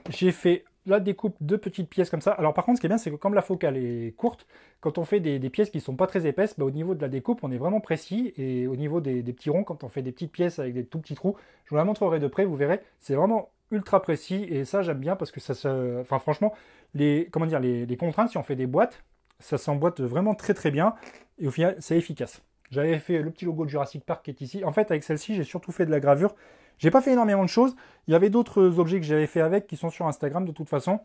j'ai fait la découpe de petites pièces comme ça. Alors par contre, ce qui est bien, c'est que comme la focale est courte, quand on fait des, pièces qui ne sont pas très épaisses, bah, au niveau de la découpe, on est vraiment précis. Et au niveau des, petits ronds, quand on fait des petites pièces avec des tout petits trous, je vous la montrerai de près, vous verrez, c'est vraiment ultra précis. Et ça, j'aime bien parce que ça, se... Enfin franchement, les, comment dire, les contraintes, si on fait des boîtes, ça s'emboîte vraiment très très bien et au final c'est efficace. J'avais fait le petit logo de Jurassic Park qui est ici. En fait avec celle-ci j'ai surtout fait de la gravure. J'ai pas fait énormément de choses. Il y avait d'autres objets que j'avais fait avec qui sont sur Instagram de toute façon.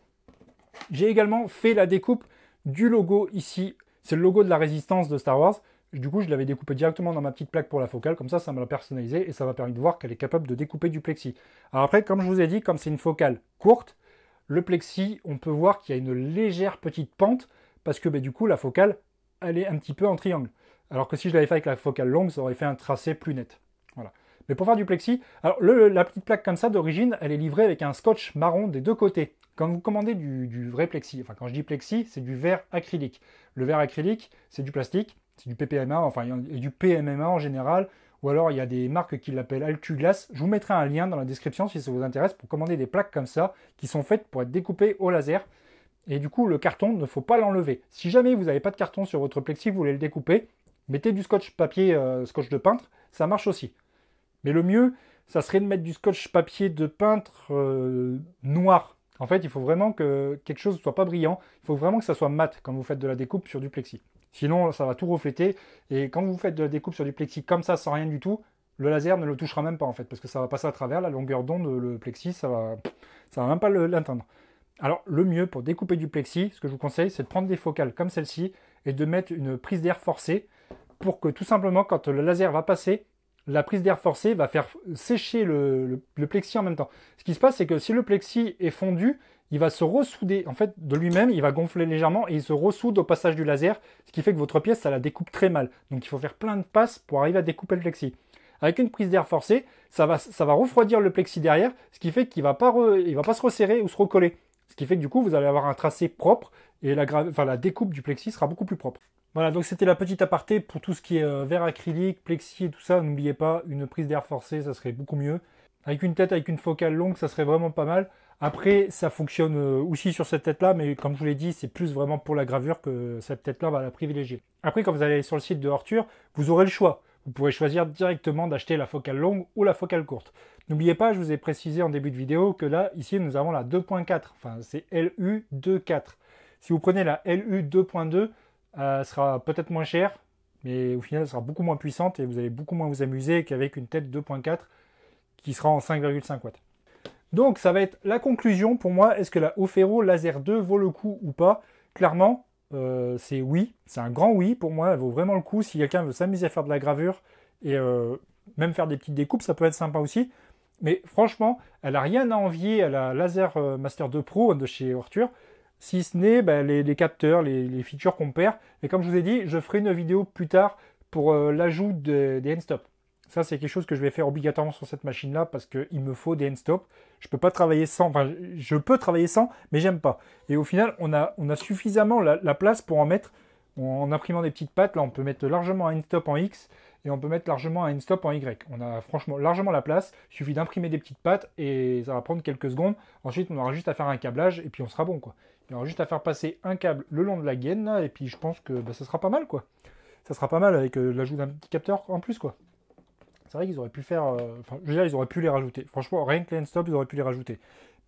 J'ai également fait la découpe du logo ici. C'est le logo de la résistance de Star Wars. Du coup, je l'avais découpé directement dans ma petite plaque pour la focale, comme ça, ça me l'a personnalisé et ça m'a permis de voir qu'elle est capable de découper du plexi. Alors après, comme je vous ai dit, comme c'est une focale courte, le plexi, on peut voir qu'il y a une légère petite pente parce que bah, du coup, la focale, elle est un petit peu en triangle. Alors que si je l'avais fait avec la focale longue, ça aurait fait un tracé plus net. Voilà. Mais pour faire du plexi, alors la petite plaque comme ça d'origine, elle est livrée avec un scotch marron des deux côtés. Quand vous commandez du, vrai plexi, enfin quand je dis plexi, c'est du verre acrylique. Le verre acrylique, c'est du plastique, c'est du PPMA, enfin et du PMMA en général, ou alors il y a des marques qui l'appellent Glass. Je vous mettrai un lien dans la description si ça vous intéresse pour commander des plaques comme ça qui sont faites pour être découpées au laser. Et du coup, le carton, ne faut pas l'enlever. Si jamais vous n'avez pas de carton sur votre plexi, vous voulez le découper, mettez du scotch papier, euh, scotch de peintre, ça marche aussi. Mais le mieux, ça serait de mettre du scotch papier de peintre euh, noir. En fait, il faut vraiment que quelque chose ne soit pas brillant. Il faut vraiment que ça soit mat quand vous faites de la découpe sur du plexi. Sinon, ça va tout refléter. Et quand vous faites de la découpe sur du plexi comme ça, sans rien du tout, le laser ne le touchera même pas en fait, parce que ça va passer à travers la longueur d'onde, le plexi, ça va, ça va même pas l'atteindre. Alors le mieux pour découper du plexi, ce que je vous conseille, c'est de prendre des focales comme celle-ci et de mettre une prise d'air forcée pour que tout simplement quand le laser va passer, la prise d'air forcée va faire sécher le, plexi en même temps. Ce qui se passe, c'est que si le plexi est fondu, il va se ressouder. En fait, de lui-même, il va gonfler légèrement et il se ressoude au passage du laser, ce qui fait que votre pièce, ça la découpe très mal. Donc il faut faire plein de passes pour arriver à découper le plexi. Avec une prise d'air forcée, ça va, ça va refroidir le plexi derrière, ce qui fait qu'il ne va, il va pas se resserrer ou se recoller. Ce qui fait que du coup, vous allez avoir un tracé propre et la, découpe du plexi sera beaucoup plus propre. Voilà, donc c'était la petite aparté pour tout ce qui est euh, verre acrylique, plexi et tout ça. N'oubliez pas, une prise d'air forcée, ça serait beaucoup mieux. Avec une tête, avec une focale longue, ça serait vraiment pas mal. Après, ça fonctionne euh, aussi sur cette tête-là, mais comme je vous l'ai dit, c'est plus vraiment pour la gravure que cette tête-là va la privilégier. Après, quand vous allez sur le site de Horture, vous aurez le choix. Vous pourrez choisir directement d'acheter la focale longue ou la focale courte. N'oubliez pas, je vous ai précisé en début de vidéo que là, ici, nous avons la 2.4, enfin c'est LU24. Si vous prenez la LU2.2, euh, elle sera peut-être moins chère, mais au final, elle sera beaucoup moins puissante et vous allez beaucoup moins vous amuser qu'avec une tête 2.4 qui sera en 5,5 watts. Donc ça va être la conclusion pour moi, est-ce que la Ofero Laser 2 vaut le coup ou pas Clairement, euh, c'est oui, c'est un grand oui pour moi, elle vaut vraiment le coup si quelqu'un veut s'amuser à faire de la gravure et euh, même faire des petites découpes, ça peut être sympa aussi. Mais franchement, elle n'a rien à envier à la Laser euh, Master 2 Pro de chez Ortur, si ce n'est bah, les, capteurs, les, features qu'on perd. Et comme je vous ai dit, je ferai une vidéo plus tard pour euh, l'ajout des endstops. Ça, c'est quelque chose que je vais faire obligatoirement sur cette machine-là parce qu'il me faut des endstops. Je peux pas travailler sans, enfin, je peux travailler sans, mais j'aime pas. Et au final, on a, suffisamment la, place pour en mettre en imprimant des petites pattes. Là, on peut mettre largement un end en X et on peut mettre largement un end-stop en Y. On a franchement largement la place, il suffit d'imprimer des petites pattes et ça va prendre quelques secondes. Ensuite, on aura juste à faire un câblage et puis on sera bon quoi. Il aura juste à faire passer un câble le long de la gaine et puis je pense que bah, ça sera pas mal quoi. Ça sera pas mal avec euh, l'ajout d'un petit capteur en plus quoi. C'est vrai qu'ils auraient pu faire. Euh, enfin, ils auraient pu les rajouter. Franchement, rien que les stop, ils auraient pu les rajouter.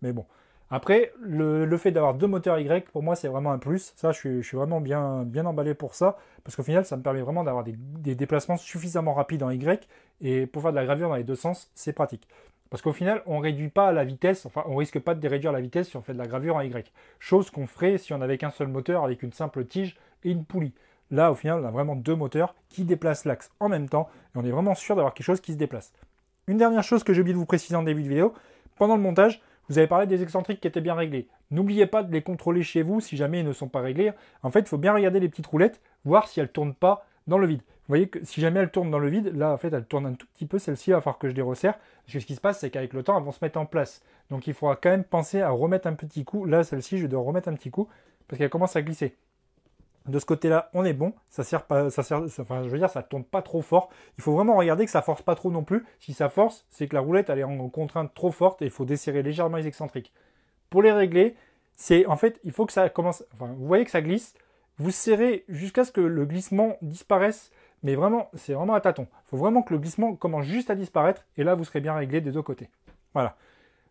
Mais bon, après, le, fait d'avoir deux moteurs Y, pour moi, c'est vraiment un plus. Ça, je suis, vraiment bien, bien emballé pour ça, parce qu'au final, ça me permet vraiment d'avoir des, déplacements suffisamment rapides en Y, et pour faire de la gravure dans les deux sens, c'est pratique. Parce qu'au final, on réduit pas la vitesse, enfin, on risque pas de déréduire la vitesse si on fait de la gravure en Y. Chose qu'on ferait si on avait qu'un seul moteur avec une simple tige et une poulie. Là, au final, on a vraiment deux moteurs qui déplacent l'axe en même temps, et on est vraiment sûr d'avoir quelque chose qui se déplace. Une dernière chose que j'ai oublié de vous préciser en début de vidéo, pendant le montage, vous avez parlé des excentriques qui étaient bien réglés. N'oubliez pas de les contrôler chez vous si jamais ils ne sont pas réglés. En fait, il faut bien regarder les petites roulettes, voir si elles ne tournent pas dans le vide. Vous voyez que si jamais elles tournent dans le vide, là, en fait, elles tournent un tout petit peu. Celle-ci, il va falloir que je les resserre. Parce que ce qui se passe, c'est qu'avec le temps, elles vont se mettre en place. Donc, il faudra quand même penser à remettre un petit coup. Là, celle-ci, je dois remettre un petit coup parce qu'elle commence à glisser de ce côté-là, on est bon. Ça sert pas, ça sert, enfin, je veux dire, ça tourne pas trop fort. Il faut vraiment regarder que ça force pas trop non plus. Si ça force, c'est que la roulette elle est en contrainte trop forte et il faut desserrer légèrement les excentriques. Pour les régler, c'est en fait, il faut que ça commence. vous voyez que ça glisse. Vous serrez jusqu'à ce que le glissement disparaisse. Mais vraiment, c'est vraiment à tâtons. Il faut vraiment que le glissement commence juste à disparaître et là, vous serez bien réglé des deux côtés. Voilà.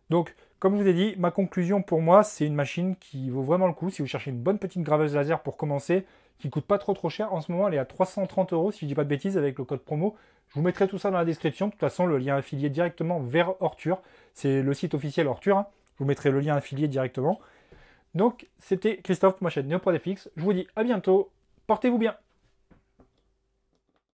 Donc, comme je vous ai dit, ma conclusion pour moi, c'est une machine qui vaut vraiment le coup. Si vous cherchez une bonne petite graveuse laser pour commencer, qui coûte pas trop trop cher, en ce moment elle est à 330 euros si je ne dis pas de bêtises avec le code promo. Je vous mettrai tout ça dans la description. De toute façon, le lien affilié directement vers Orture. C'est le site officiel Orture. Hein. Je vous mettrai le lien affilié directement. Donc, c'était Christophe pour ma chaîne NeoProDFX. Je vous dis à bientôt. Portez-vous bien.